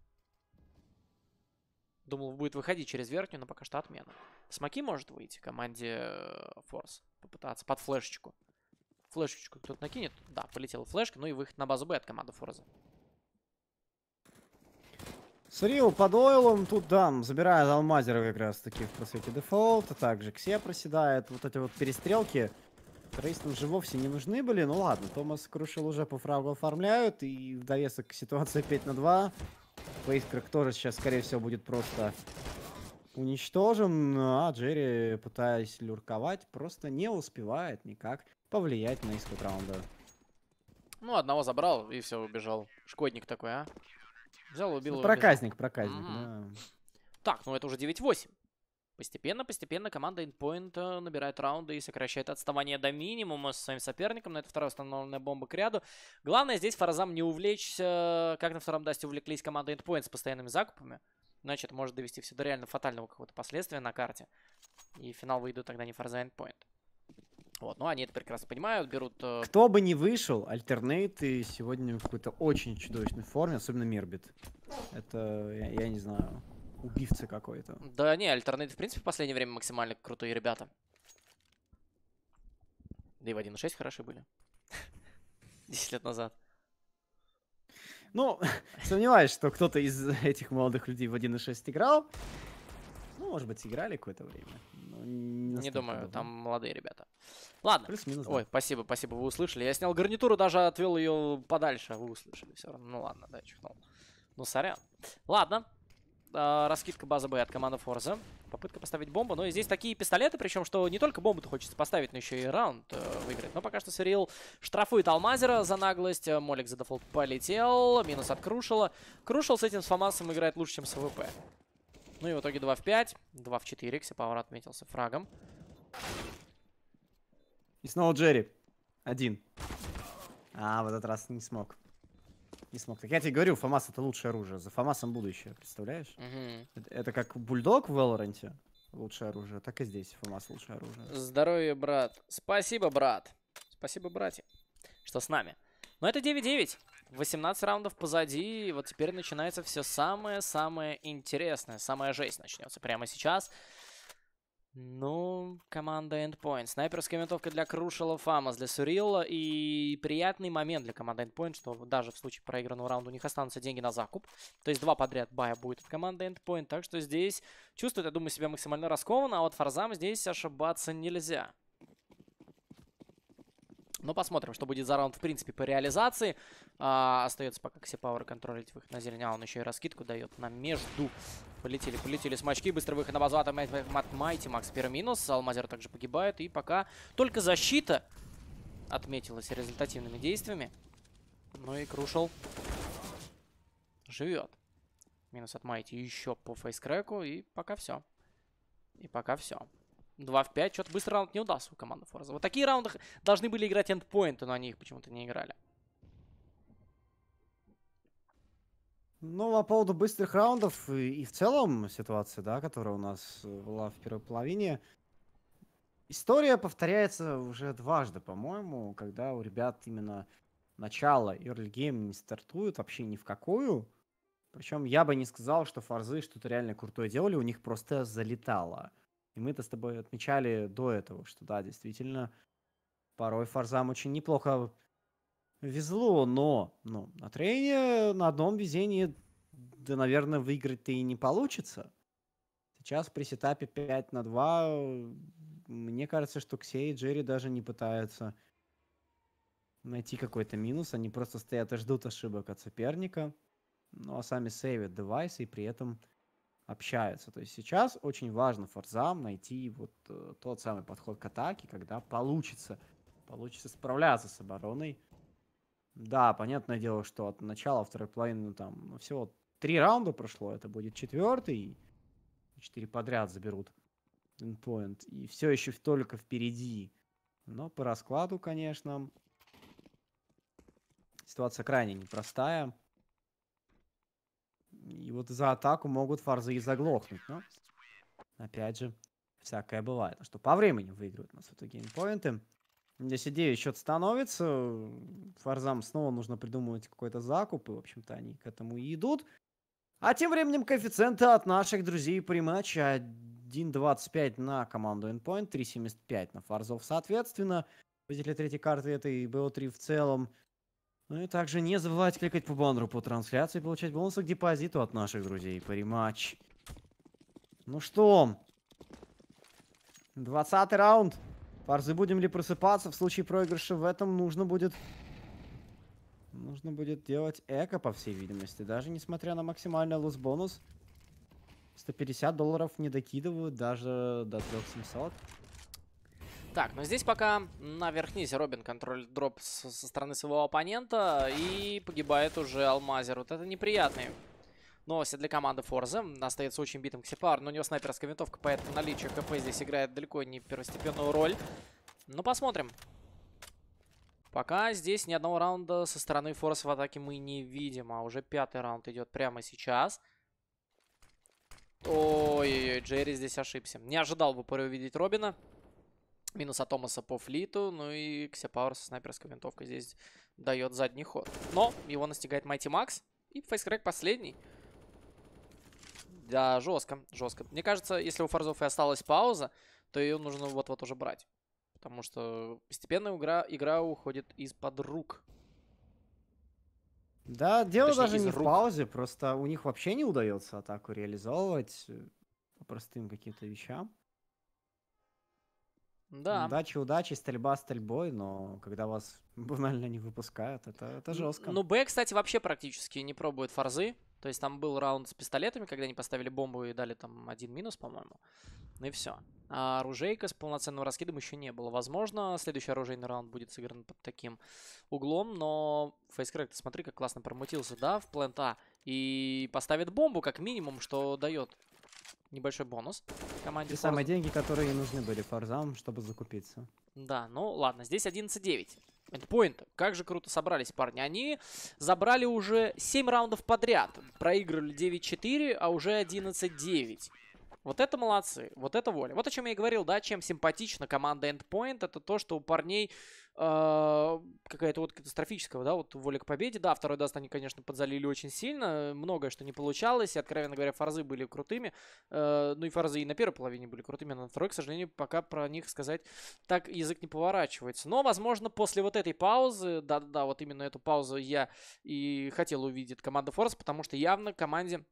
Думал, будет выходить через верхнюю, но пока что отмена. Смоки может выйти команде э, Форс. Попытаться под флешечку. Флешечку кто-то накинет. Да, полетела флешка, ну и выход на базу Б от команды Форза. Сурил под ойлом тут дам, забирает алмазеры как раз таки в просвете дефолта, также Ксе проседает, вот эти вот перестрелки рейстам же вовсе не нужны были, ну ладно, Томас Крушил уже по фрагу оформляют, и в довесок ситуация 5 на 2, Вейскрик тоже сейчас, скорее всего, будет просто уничтожен, ну, а Джерри, пытаясь люрковать, просто не успевает никак повлиять на исход раунда. Ну, одного забрал и все, убежал. Шкодник такой, а? Взял, убил. Ну, проказник, убежал. проказник. Mm -hmm. да. Так, ну это уже 9-8. Постепенно, постепенно команда Endpoint э, набирает раунды и сокращает отставание до минимума со своим соперником. Но это вторая установленная бомба к ряду. Главное здесь Фаразам не увлечься, как на втором дасте увлеклись команда Endpoint с постоянными закупами. Значит, может довести все до реально фатального какого-то последствия на карте. И финал выйдут тогда не Фарза а Endpoint. Вот, ну они это прекрасно понимают, берут... Э, Кто бы ни вышел, альтернейты сегодня в какой-то очень чудовищной форме, особенно Мирбит. Это, я, я не знаю, убивца какой-то. Да не, альтернейты в принципе в последнее время максимально крутые ребята. Да и в 1.6 хороши были. 10 <laughs> лет назад. Ну, <laughs> сомневаюсь, что кто-то из этих молодых людей в 1.6 играл. Ну, может быть, играли какое-то время. Но не не думаю, давно. там молодые ребята. Ладно. Плюс-минус. Ой, да. спасибо, спасибо, вы услышали. Я снял гарнитуру, даже отвел ее подальше, вы услышали все равно. Ну ладно, да, чихнул. Ну, сорян. Ладно. А, раскидка базы Б от команды Форза. Попытка поставить бомбу. Но ну, и здесь такие пистолеты, причем, что не только бомбу-то хочется поставить, но еще и раунд э, выиграть. Но пока что Сирил штрафует Алмазера за наглость. Э, Молик за дефолт полетел. Минус от Крушила. Крушил с этим с Фомасом играет лучше, чем с ВП. Ну и в итоге 2 в 5, 2 в 4. Ксипауэр отметился фрагом. И снова Джерри. Один. А, в этот раз не смог. Не смог. Так я тебе говорю, Фомас это лучшее оружие. За Фомасом будущее, представляешь? Угу. Это, это как бульдог в Valorant лучшее оружие, так и здесь Фомас лучшее оружие. Здоровье, брат. Спасибо, брат. Спасибо, братья, что с нами. Но это 9-9. 18 раундов позади, и вот теперь начинается все самое-самое интересное, самая жесть начнется прямо сейчас. Ну, команда Endpoint. Снайперская винтовка для Крушила, Фамас для Сурила. И приятный момент для команды Endpoint, что даже в случае проигранного раунда у них останутся деньги на закуп. То есть два подряд бая будет от команды Endpoint. Так что здесь чувствует, я думаю, себя максимально раскованно. А вот Фарзам здесь ошибаться нельзя. Но посмотрим, что будет за раунд, в принципе, по реализации. А, остается пока все пауэр контролить выход на зелень. А он еще и раскидку дает нам между. Полетели, полетели смачки. быстро выход на базу от а Майти. Макс первый минус. Алмазер также погибает. И пока только защита отметилась результативными действиями. Ну и Крушел живет. Минус от Майти еще по фейскреку. И пока все. И пока все. 2 в 5. Что-то быстрый раунд не удался у команды Форза. Вот такие раунды должны были играть эндпоинты, но они их почему-то не играли. Ну, а по поводу быстрых раундов и, и в целом ситуации, да, которая у нас э, была в первой половине, история повторяется уже дважды, по-моему, когда у ребят именно начало early game не стартуют вообще ни в какую. Причем я бы не сказал, что Форзы что-то реально крутое делали, у них просто залетало. И мы это с тобой отмечали до этого, что да, действительно, порой Фарзам очень неплохо везло, но ну, на трейне на одном везении, да, наверное, выиграть-то и не получится. Сейчас при сетапе 5 на 2 мне кажется, что Ксей и Джерри даже не пытаются найти какой-то минус. Они просто стоят и ждут ошибок от соперника. Ну а сами сейвят девайсы и при этом общаются. То есть сейчас очень важно форзам найти вот э, тот самый подход к атаке, когда получится, получится справляться с обороной. Да, понятное дело, что от начала второй половины ну, там ну, всего три раунда прошло, это будет четвертый, четыре подряд заберут endpoint, и все еще только впереди. Но по раскладу, конечно, ситуация крайне непростая. И вот за атаку могут фарзы и заглохнуть. Но, опять же, всякое бывает. Что по времени выигрывают у нас вот эти геймпоинты. 10-9 счет становится. Фарзам снова нужно придумывать какой-то закуп. И, в общем-то, они к этому и идут. А тем временем коэффициенты от наших друзей при матче 1.25 на команду Endpoint, 3.75 на фарзов соответственно. После третьей карты этой БО3 в целом. Ну и также не забывайте кликать по баннеру по трансляции получать бонусы к депозиту от наших друзей. Париматч. Ну что? 20 раунд. Парзы, будем ли просыпаться? В случае проигрыша в этом нужно будет... Нужно будет делать эко, по всей видимости. Даже несмотря на максимальный луз бонус 150 долларов не докидывают даже до 3700. Так, но ну здесь пока на Робин контроль дроп со стороны своего оппонента. И погибает уже Алмазер. Вот это неприятный новости для команды Форза. Остается очень битым Ксипар, но у него снайперская винтовка, поэтому наличие КП здесь играет далеко не первостепенную роль. Ну, посмотрим. Пока здесь ни одного раунда со стороны Форс в атаке мы не видим, а уже пятый раунд идет прямо сейчас. Ой-ой-ой, Джерри здесь ошибся. Не ожидал бы увидеть Робина. Минус от Томаса по флиту, ну и Ксепауэр со снайперской винтовкой здесь дает задний ход. Но его настигает Майти Макс, и фейскрэк последний. Да, жестко, жестко. Мне кажется, если у Фарзов и осталась пауза, то ее нужно вот-вот уже брать. Потому что постепенно игра, игра уходит из-под рук. Да, дело Точнее, даже не рук. в паузе, просто у них вообще не удается атаку реализовывать э, по простым каким-то вещам. Да. Удачи, удачи, стрельба стрельбой, но когда вас <laughs> банально не выпускают, это, это жестко. Ну, Б, кстати, вообще практически не пробует форзы. То есть там был раунд с пистолетами, когда они поставили бомбу и дали там один минус, по-моему. Ну и все. А оружейка с полноценным раскидом еще не было. Возможно, следующий оружейный раунд будет сыгран под таким углом, но Фейскрэк, смотри, как классно промутился, да, в плент А. И поставит бомбу, как минимум, что дает небольшой бонус команде. Те самые деньги, которые нужны были Фарзам, чтобы закупиться. Да, ну ладно, здесь 11-9. Эндпоинт. Как же круто собрались парни. Они забрали уже 7 раундов подряд. Проигрывали 9-4, а уже 11-9. Вот это молодцы, вот это воля. Вот о чем я и говорил, да, чем симпатична команда Endpoint, это то, что у парней а, какая-то вот катастрофического, да, вот воля к победе. Да, второй даст они, конечно, подзалили очень сильно, многое что не получалось, и, откровенно говоря, форзы были крутыми, а, ну и форзы и на первой половине были крутыми, а на второй, к сожалению, пока про них сказать так язык не поворачивается. Но, возможно, после вот этой паузы, да-да-да, вот именно эту паузу я и хотел увидеть команда Форс, потому что явно команде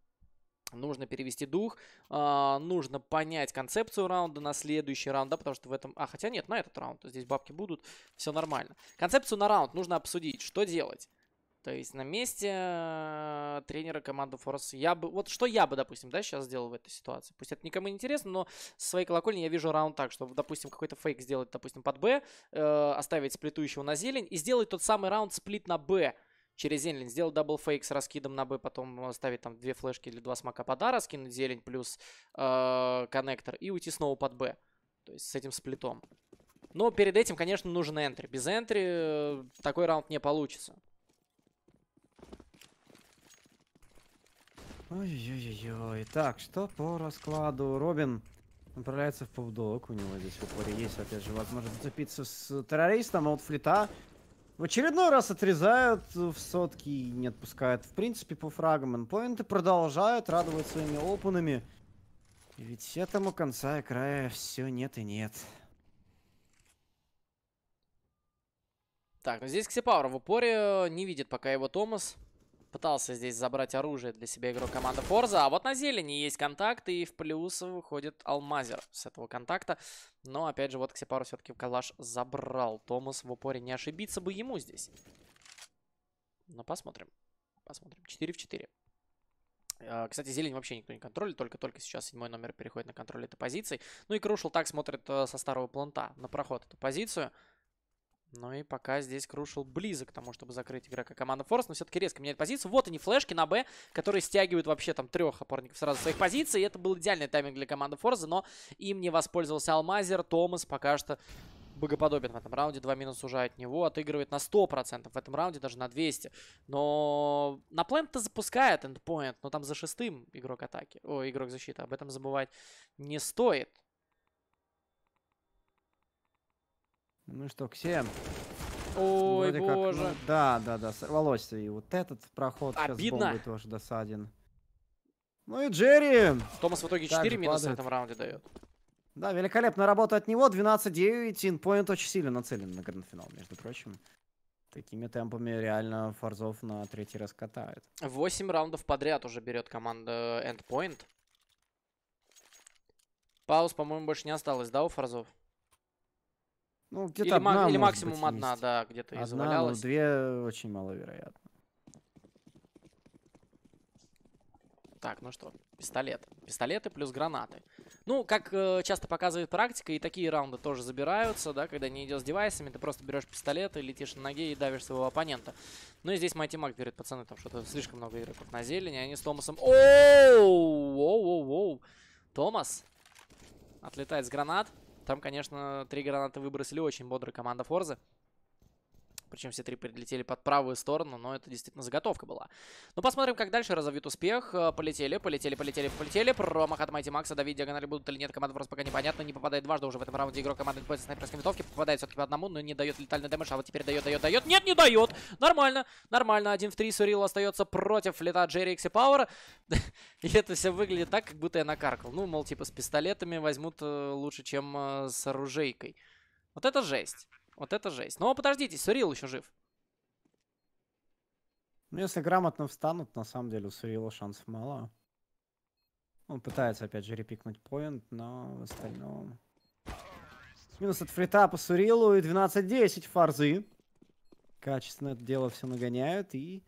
Нужно перевести дух, а, нужно понять концепцию раунда на следующий раунд, да, потому что в этом... А, хотя нет, на этот раунд, здесь бабки будут, все нормально. Концепцию на раунд нужно обсудить, что делать. То есть на месте э, тренера команды Форс я бы... Вот что я бы, допустим, да, сейчас сделал в этой ситуации? Пусть это никому не интересно, но со своей колокольни я вижу раунд так, что, допустим, какой-то фейк сделать, допустим, под Б, э, оставить сплитующего на зелень и сделать тот самый раунд сплит на Б через зелень сделал даблфейк с раскидом на Б, потом э, ставить там две флешки или два смока под А, раскинуть зелень плюс э, коннектор и уйти снова под Б. То есть с этим сплитом. Но перед этим, конечно, нужен энтри. Без энтри такой раунд не получится. Ой-ой-ой. Так, что по раскладу? Робин направляется в повдок У него здесь в упоре есть, опять же, возможность зацепиться с террористом а от флита. В очередной раз отрезают в сотки и не отпускают. В принципе, по фрагам энпоинты продолжают радовать своими опенами. Ведь этому конца и края все нет и нет. Так, ну здесь Ксипауэр в упоре э, не видит пока его Томас. Пытался здесь забрать оружие для себя игрок команды Форза. А вот на зелени есть контакт, и в плюс выходит Алмазер с этого контакта. Но, опять же, вот Ксепару все-таки в калаш забрал. Томас в упоре не ошибиться бы ему здесь. Но посмотрим. Посмотрим. 4 в 4. А, кстати, зелень вообще никто не контролит, только-только сейчас седьмой номер переходит на контроль этой позиции. Ну и Крушел так смотрит э, со старого планта на проход эту позицию. Ну и пока здесь крушил близок к тому, чтобы закрыть игрока команды Форс, но все-таки резко меняет позицию. Вот они, флешки на Б, которые стягивают вообще там трех опорников сразу своих позиций. И это был идеальный тайминг для команды Форза, но им не воспользовался Алмазер. Томас пока что богоподобен в этом раунде. Два минуса уже от него. Отыгрывает на 100%. В этом раунде даже на 200. Но на плент-то запускает эндпоинт. Но там за шестым игрок атаки. О, игрок защиты. Об этом забывать не стоит. Ну что, Ксем? Ой, Вроде боже. Как, ну, да, да, да, сорвалось. И вот этот проход Обидно. сейчас бомбой тоже досаден. Ну и Джерри. Томас в итоге 4 минуса в этом раунде дает. Да, великолепная работа от него. 12-9. Инпоинт очень сильно нацелен на гранд-финал, между прочим. Такими темпами реально Фарзов на третий раз катает. 8 раундов подряд уже берет команда Endpoint. Пауз, по-моему, больше не осталось, да, у Фарзов? Ну, где-то или, одна, или максимум быть, одна, есть. да, где-то и Ну, две очень маловероятно. Так, ну что, пистолет. Пистолеты плюс гранаты. Ну, как э, часто показывает практика, и такие раунды тоже забираются, да, когда не идешь с девайсами, ты просто берешь пистолет и летишь на ноге и давишь своего оппонента. Ну и здесь Майти Мак говорит, пацаны, там что-то слишком много игроков на зелени, они с Томасом... Оу! Оу-оу-оу! Томас отлетает с гранат. Там, конечно, три граната выбросили очень бодро команда Форза. Причем все три прилетели под правую сторону, но это действительно заготовка была. Ну, посмотрим, как дальше разовьют успех. Э, полетели, полетели, полетели, полетели. Промах от Майти Макса, давить диагонали будут или нет, команда просто пока непонятно. Не попадает дважды уже в этом раунде игрок команды НПС снайперской винтовки. Попадает все-таки по одному, но не дает летальный дэмэдж, а вот теперь дает, дает, дает. Нет, не дает! Нормально, нормально. Один в три Сурил остается против лета Джерри и Power. <laughs> И это все выглядит так, как будто я накаркал. Ну, мол, типа с пистолетами возьмут э, лучше, чем э, с оружейкой. Вот это жесть. Вот это жесть. Но подождите, Сурил еще жив. Ну, если грамотно встанут, на самом деле у Сурила шансов мало. Он пытается, опять же, репикнуть поинт, но в остальном... Минус от фрита по Сурилу и 12-10 фарзы. Качественно это дело все нагоняют и...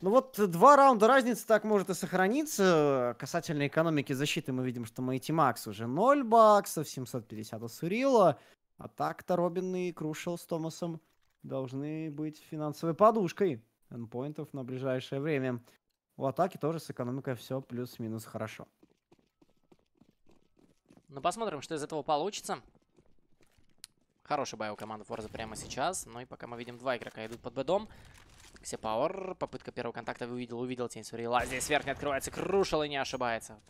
Ну вот два раунда разницы так может и сохраниться. Касательно экономики защиты мы видим, что Майти Макс уже 0 баксов, 750 у Сурила. А так-то Робин и Крушел с Томасом должны быть финансовой подушкой энпоинтов на ближайшее время. У атаки тоже с экономикой все плюс-минус хорошо. Ну, посмотрим, что из этого получится. Хороший бай у команды Форза прямо сейчас. Ну и пока мы видим, два игрока идут под бедом. Ксепауэр, попытка первого контакта увидел, увидел тень Сурила. Здесь верхний открывается, Крушел и не ошибается.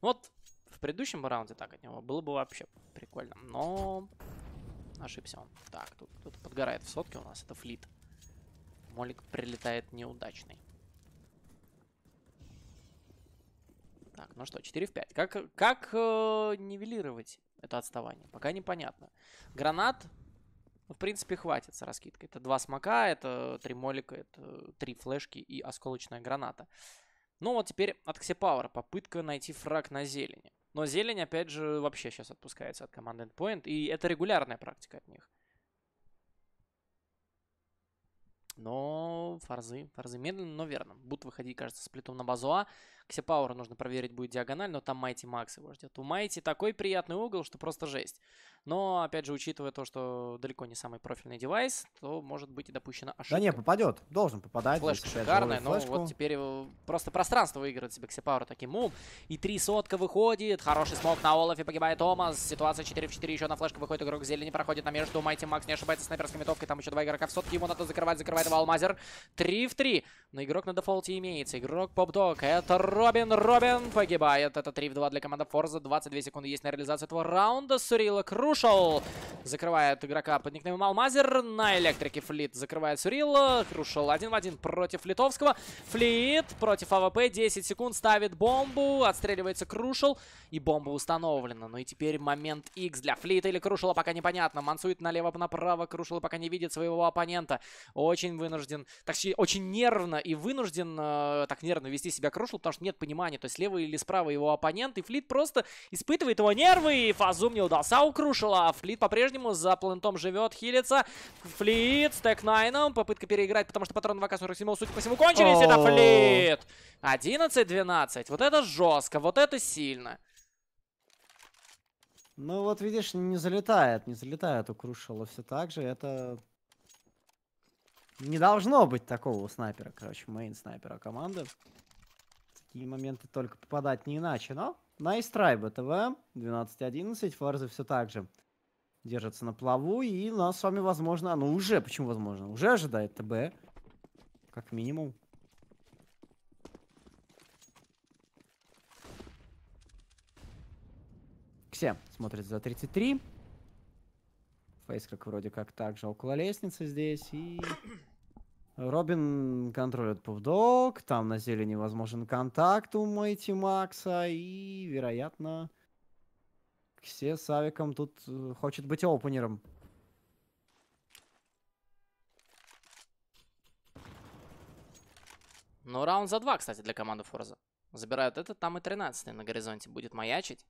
вот в предыдущем раунде так от него было бы вообще прикольно. Но Ошибся он. Так, тут кто-то подгорает в сотке у нас. Это флит. Молик прилетает неудачный. Так, ну что, 4 в 5. Как, как э, нивелировать это отставание? Пока непонятно. Гранат, ну, в принципе, хватит с раскидкой. Это два смока, это три молика, это три флешки и осколочная граната. Ну вот теперь от Ксепауэра попытка найти фраг на зелени. Но зелень, опять же, вообще сейчас отпускается от команды Endpoint, и это регулярная практика от них. Но фарзы, фарзы медленно, но верно. Будут выходить, кажется, сплитом на базуа. Ксепауэр нужно проверить будет диагональ, но там Майти Макс его ждет. У Майти такой приятный угол, что просто жесть. Но, опять же, учитывая то, что далеко не самый профильный девайс, то может быть и допущена ошибка. Да не, попадет. Должен попадать. Флешка шикарная, но флешку. вот теперь э, просто пространство выигрывает себе Ксепауэр таким ум. И три сотка выходит. Хороший смог на Олафе, погибает Томас. Ситуация 4 в 4, еще на флешка выходит игрок зелени, проходит на между. Майти Макс не ошибается снайперской метовкой, там еще два игрока в сотке, ему надо закрывать, закрывает его Алмазер. 3 в 3. Но игрок на дефолте имеется. Игрок Поп Дог. Это Робин, Робин погибает. Это 3 в 2 для команды Форза. 22 секунды есть на реализацию этого раунда. Сурила Крушал Закрывает игрока под никнеймом Алмазер. На электрике Флит закрывает Сурил. Крушел один в один против Литовского. Флит против АВП. 10 секунд. Ставит бомбу. Отстреливается Крушел. И бомба установлена. Ну и теперь момент X для Флита или Крушела пока непонятно. Мансует налево-направо. Крушел пока не видит своего оппонента. Очень вынужден. Так, очень нервно и вынужден э, так нервно вести себя Крушел, потому что нет понимания, то есть слева или справа его оппонент. И Флит просто испытывает его нервы. И Фазум не удался у Крушела. А Флит по-прежнему по-прежнему. За плентом живет, хилится. Флит с Текнайном. Попытка переиграть, потому что патроны в АК-47, судя по всему, кончились. Oh. Это флит. 11-12. Вот это жестко, вот это сильно. Ну вот видишь, не залетает, не залетает у Крушела все так же. Это не должно быть такого у снайпера, короче, мейн снайпера команды. Такие моменты только попадать не иначе, но Nice try, БТВ, 12-11, Форза все так же держится на плаву. И нас с вами, возможно, ну уже, почему возможно, уже ожидает ТБ. Как минимум. Ксе смотрит за 33. Фейс как вроде как также около лестницы здесь. И Робин контролит пувдог. Там на зелени возможен контакт у Мэйти Макса. И, вероятно, все с Авиком тут э, хочет быть опенером. Ну, раунд за два, кстати, для команды Форза. Забирают этот, там и 13 на горизонте будет маячить.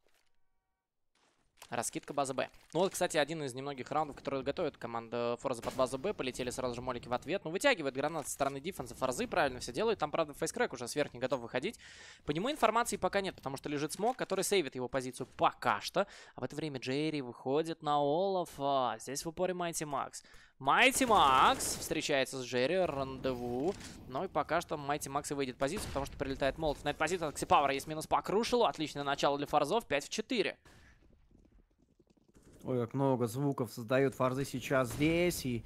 Раскидка база Б. Ну вот, кстати, один из немногих раундов, который готовит команда Форза под базу Б. Полетели сразу же молики в ответ. Ну, вытягивает гранат со стороны дефенса. Форзы правильно все делают. Там, правда, фейскрэк уже сверх не готов выходить. По нему информации пока нет, потому что лежит смог, который сейвит его позицию пока что. А в это время Джерри выходит на Олафа. Здесь в упоре Майти Макс. Майти Макс встречается с Джерри, рандеву. Ну и пока что Майти Макс и выйдет позицию, потому что прилетает молот. На эту позицию от есть минус по крушелу. Отличное начало для форзов. 5 в 4. Ой, как много звуков создают фарзы сейчас здесь и...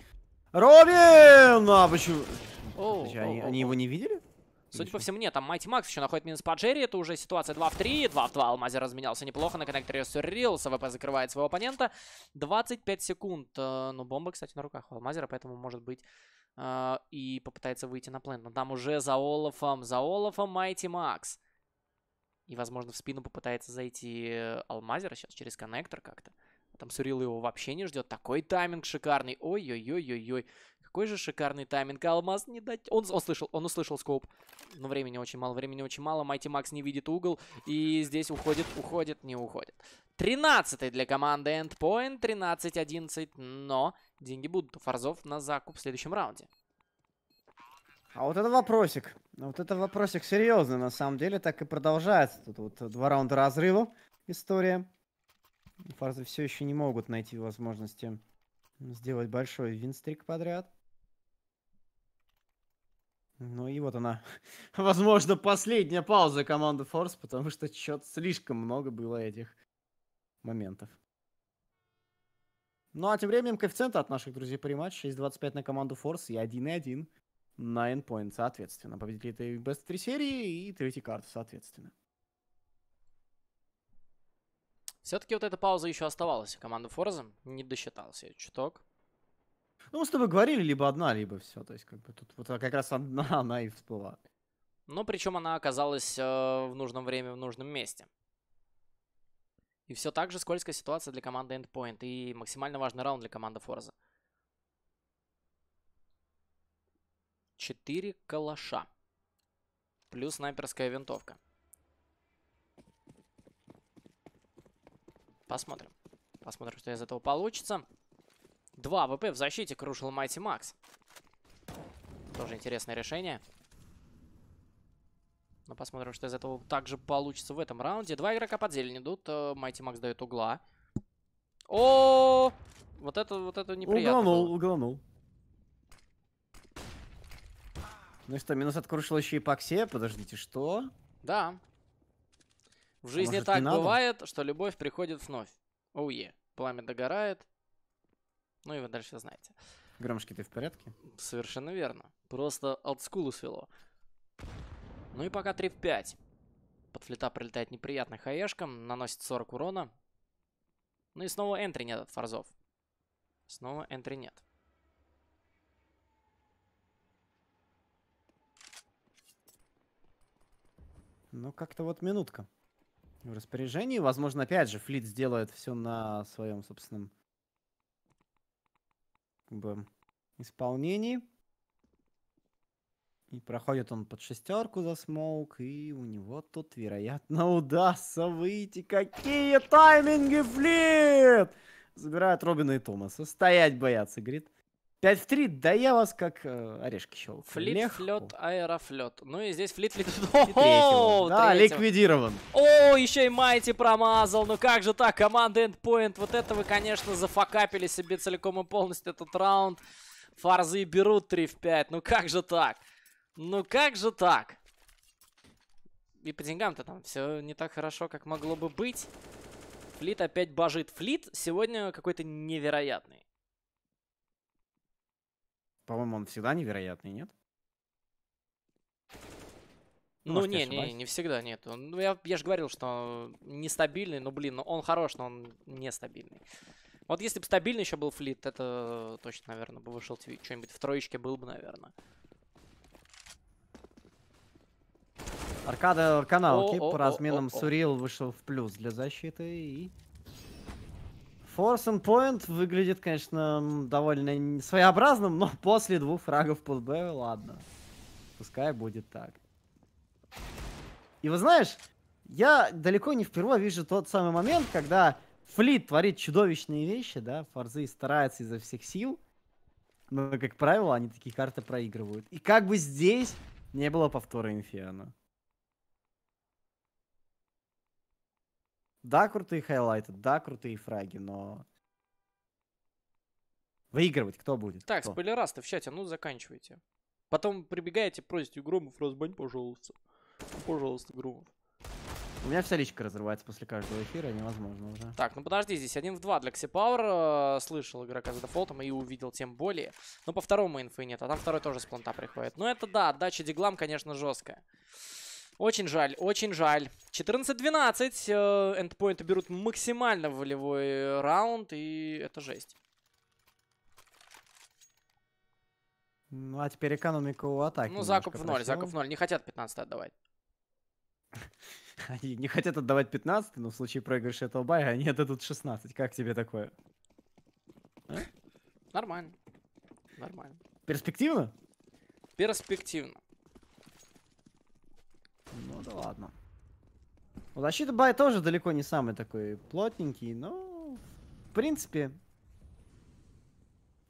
Робин! Ну, а почему... Оу, Подожди, оу, они, оу, они его не видели? Судя по всему, нет, там Майти Макс еще находит минус по Джерри, это уже ситуация 2 в 3, 2 в 2, Алмазер разменялся неплохо, на коннекторе Сюррилс, ВП закрывает своего оппонента, 25 секунд, э, ну бомба, кстати, на руках у Алмазера, поэтому может быть э, и попытается выйти на плент, но там уже за Олафом, за Олафом Майти Макс. И, возможно, в спину попытается зайти э, Алмазер сейчас через коннектор как-то. Там Сурил его вообще не ждет. Такой тайминг шикарный. Ой-ой-ой-ой-ой. Какой же шикарный тайминг. Алмаз не дать. Он он услышал, он услышал скоп. Но времени очень мало, времени очень мало. Майти Макс не видит угол. И здесь уходит, уходит, не уходит. 13 для команды Endpoint. 13-11. Но деньги будут у Фарзов на закуп в следующем раунде. А вот это вопросик. Вот это вопросик серьезный, на самом деле. Так и продолжается. Тут вот два раунда разрыва история. Фарзы все еще не могут найти возможности сделать большой винстрик подряд. Ну и вот она, <laughs> возможно, последняя пауза команды Форс, потому что счет слишком много было этих моментов. Ну а тем временем коэффициенты от наших друзей по матчу 6.25 на команду Форс и 1.1 на Endpoint, соответственно. Победители этой Best 3 серии и третий карты, соответственно. Все-таки вот эта пауза еще оставалась. Команда Форза не досчитался чуток. Ну, мы с тобой говорили, либо одна, либо все. То есть, как бы тут вот как раз одна <laughs> она и всплыла. Но ну, причем она оказалась э, в нужном время, в нужном месте. И все так же скользкая ситуация для команды Endpoint. И максимально важный раунд для команды Форза. Четыре калаша. Плюс снайперская винтовка. Посмотрим. Посмотрим, что из этого получится. Два ВП в защите крушил Майти Макс. Тоже интересное решение. Но посмотрим, что из этого также получится в этом раунде. Два игрока под зелень идут. Э, Майти Макс дает угла. О, -о, -о, -о! Вот это, вот это неприятно Угланул, было. угланул. Ну что, минус открушил еще и Паксе. Подождите, что? Да, в а жизни Может, так бывает, что любовь приходит вновь. Оуе. Oh, yeah. Пламя догорает. Ну и вы дальше знаете. Громушки, ты в порядке? Совершенно верно. Просто от скулу свело. Ну и пока 3 в 5. Под флита прилетает неприятно хаешком, наносит 40 урона. Ну и снова энтри нет от фарзов. Снова энтри нет. Ну, как-то вот минутка в распоряжении. Возможно, опять же, флит сделает все на своем собственном как бы, исполнении. И проходит он под шестерку за смоук, и у него тут, вероятно, <laughs> удастся выйти. Какие тайминги, флит! Забирают Робина и Томаса. Стоять боятся, говорит. 5 в 3, да я вас как э, орешки щелкаю. Флит, Легко. флет, аэрофлет. Ну и здесь флит, флит, да, ликвидирован. О, еще и Майти промазал. Ну как же так, команда Endpoint. Вот это вы, конечно, зафакапили себе целиком и полностью этот раунд. Фарзы берут 3 в 5. Ну как же так? Ну как же так? И по деньгам-то там все не так хорошо, как могло бы быть. Флит опять божит. Флит сегодня какой-то невероятный. По-моему, он всегда невероятный, нет? Ну, Может, не, не, не всегда, нет. ну, я, я же говорил, что он нестабильный, но, блин, ну, он хорош, но он нестабильный. Вот если бы стабильный еще был флит, это точно, наверное, бы вышел что-нибудь в троечке был бы, наверное. Аркада канал по разменам Сурил вышел в плюс для защиты и Force and Point выглядит, конечно, довольно своеобразным, но <laughs> после двух фрагов под Б, ладно. Пускай будет так. И вы знаешь, я далеко не впервые вижу тот самый момент, когда Флит творит чудовищные вещи, да, Форзы стараются изо всех сил, но, как правило, они такие карты проигрывают. И как бы здесь не было повтора Инфиана. Да, крутые хайлайты, да, крутые фраги, но... Выигрывать кто будет? Так, кто? спойлерасты в чате, ну заканчивайте. Потом прибегаете, просите Громов, разбань, пожалуйста. Пожалуйста, Громов. У меня вся личка разрывается после каждого эфира, невозможно уже. Так, ну подожди, здесь один в два для Ксипауэр. Э, слышал игрока за дефолтом и увидел тем более. Но ну, по второму инфы нет, а там второй тоже с планта приходит. Но ну, это да, отдача диглам, конечно, жесткая. Очень жаль, очень жаль. 14-12. Э, эндпоинты берут максимально волевой э, раунд, и это жесть. Ну, а теперь экономика у атаки. Ну, закуп в ноль, закуп в ноль. Не хотят 15 отдавать. <laughs> Они не хотят отдавать 15, но в случае проигрыша этого бая они отдадут 16. Как тебе такое? А? Нормально. Нормально. Перспективно? Перспективно. Ну да ладно. Ну, защита Бай тоже далеко не самый такой плотненький, но в принципе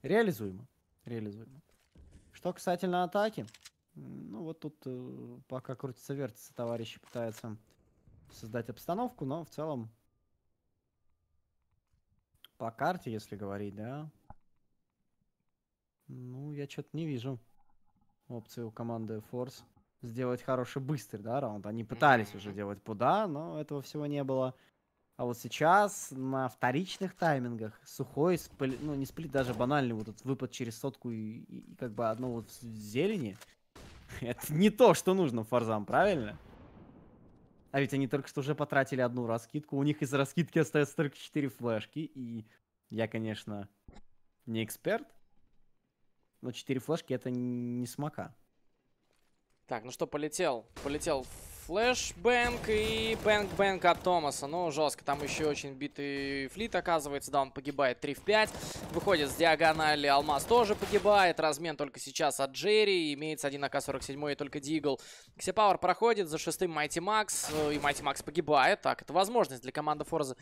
реализуемо. Реализуемо. Что касательно атаки, ну вот тут э, пока крутится вертится, товарищи пытаются создать обстановку, но в целом по карте, если говорить, да. Ну, я что-то не вижу опции у команды Force сделать хороший быстрый, да, раунд. Они пытались уже делать пуда, но этого всего не было. А вот сейчас на вторичных таймингах сухой сплит, ну не сплит, даже банальный вот этот выпад через сотку и, и, и как бы одно вот в зелени. <laughs> Это не то, что нужно фарзам, правильно? А ведь они только что уже потратили одну раскидку. У них из раскидки остается только 4 флешки. И я, конечно, не эксперт. Но 4 флешки это не смока. Так, ну что, полетел. Полетел флешбэнк и бэнк-бэнк от Томаса. Ну, жестко. Там еще очень битый флит оказывается. Да, он погибает 3 в 5. Выходит с диагонали. Алмаз тоже погибает. Размен только сейчас от Джерри. Имеется 1 АК-47 и только Дигл. Ксепауэр проходит за шестым Майти Макс. Э, и Майти Макс погибает. Так, это возможность для команды Форза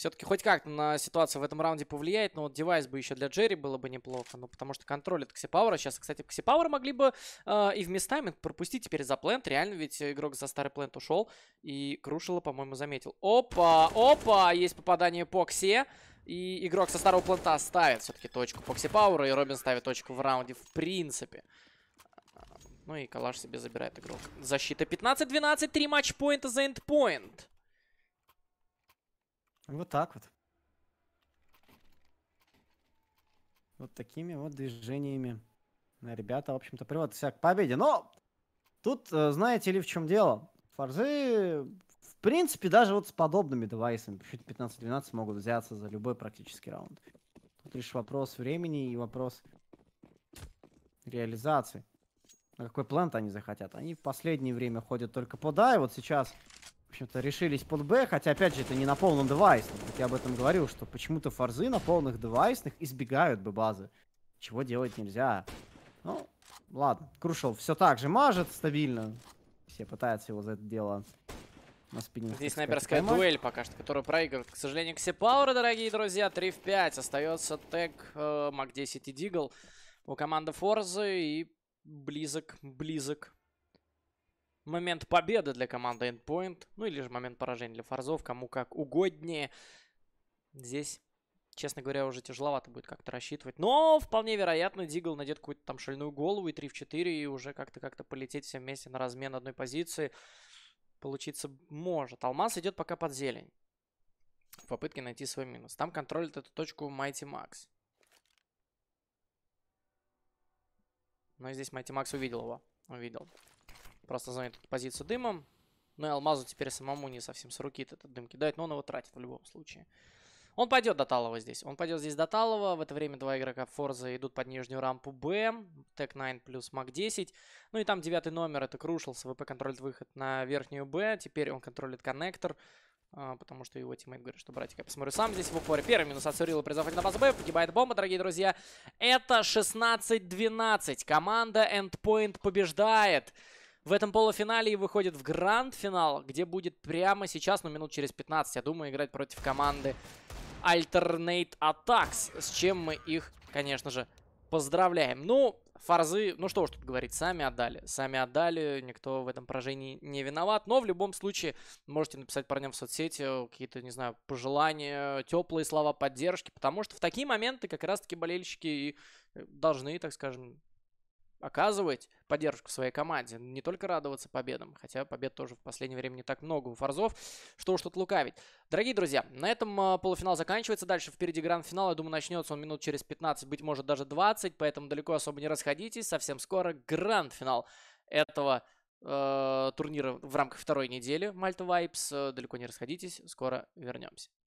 все-таки хоть как-то на ситуацию в этом раунде повлияет, но вот девайс бы еще для Джерри было бы неплохо, ну потому что контролит от Ксипауэра. Сейчас, кстати, Ксипауэр могли бы э, и в мистайминг пропустить теперь за плент. Реально ведь игрок за старый плент ушел и Крушила, по-моему, заметил. Опа, опа, есть попадание по Ксе. И игрок со старого плента ставит все-таки точку по Ксипауэру, и Робин ставит точку в раунде в принципе. Ну и Калаш себе забирает игрок. Защита 15-12, 3 матчпоинта за эндпоинт. Вот так вот. Вот такими вот движениями ребята, в общем-то, приводят себя к победе. Но тут, э, знаете ли, в чем дело? Форзы, в принципе, даже вот с подобными девайсами, чуть 15-12 могут взяться за любой практически раунд. Тут лишь вопрос времени и вопрос реализации. На какой план то они захотят? Они в последнее время ходят только по да, и вот сейчас в общем-то, решились под Б, хотя, опять же, это не на полном девайсном. Я об этом говорил, что почему-то форзы на полных девайсных избегают бы базы Чего делать нельзя. Ну, ладно. Крушел все так же мажет стабильно. Все пытаются его за это дело на спине. Здесь снайперская поймать. дуэль пока что, которую проигрывает, к сожалению, Ксипаура, дорогие друзья. 3 в 5. Остается тег э, Мак-10 и Дигл у команды Форзы. И близок, близок момент победы для команды Endpoint, ну или же момент поражения для Фарзов, кому как угоднее. Здесь, честно говоря, уже тяжеловато будет как-то рассчитывать. Но вполне вероятно, Дигл найдет какую-то там шальную голову и 3 в 4, и уже как-то как-то полететь все вместе на размен одной позиции. Получиться может. Алмаз идет пока под зелень. В попытке найти свой минус. Там контролит эту точку Майти Макс, Но здесь Майти Макс увидел его. Увидел. Просто занят эту позицию дымом. Ну и Алмазу теперь самому не совсем с руки этот дым кидает, но он его тратит в любом случае. Он пойдет до Талова здесь. Он пойдет здесь до Талова. В это время два игрока Форза идут под нижнюю рампу Б. Тек 9 плюс Мак 10. Ну и там девятый номер. Это Крушелс. ВП контролит выход на верхнюю Б. Теперь он контролит коннектор. А, потому что его тиммейт говорит, что, братик, я посмотрю сам здесь в упоре. Первый минус от Сурила при на базу Б. Погибает бомба, дорогие друзья. Это 16-12. Команда Endpoint побеждает в этом полуфинале и выходит в гранд-финал, где будет прямо сейчас, ну, минут через 15, я думаю, играть против команды Alternate Attacks, с чем мы их, конечно же, поздравляем. Ну, Фарзы, ну что уж тут говорить, сами отдали. Сами отдали, никто в этом поражении не виноват. Но в любом случае, можете написать парням в соцсети какие-то, не знаю, пожелания, теплые слова поддержки. Потому что в такие моменты как раз-таки болельщики и э, должны, так скажем, оказывать поддержку своей команде, не только радоваться победам, хотя побед тоже в последнее время не так много у Фарзов, что уж тут лукавить. Дорогие друзья, на этом а, полуфинал заканчивается, дальше впереди гранд-финал, я думаю, начнется он минут через 15, быть может даже 20, поэтому далеко особо не расходитесь, совсем скоро гранд-финал этого э, турнира в рамках второй недели Мальта Вайпс, а, далеко не расходитесь, скоро вернемся.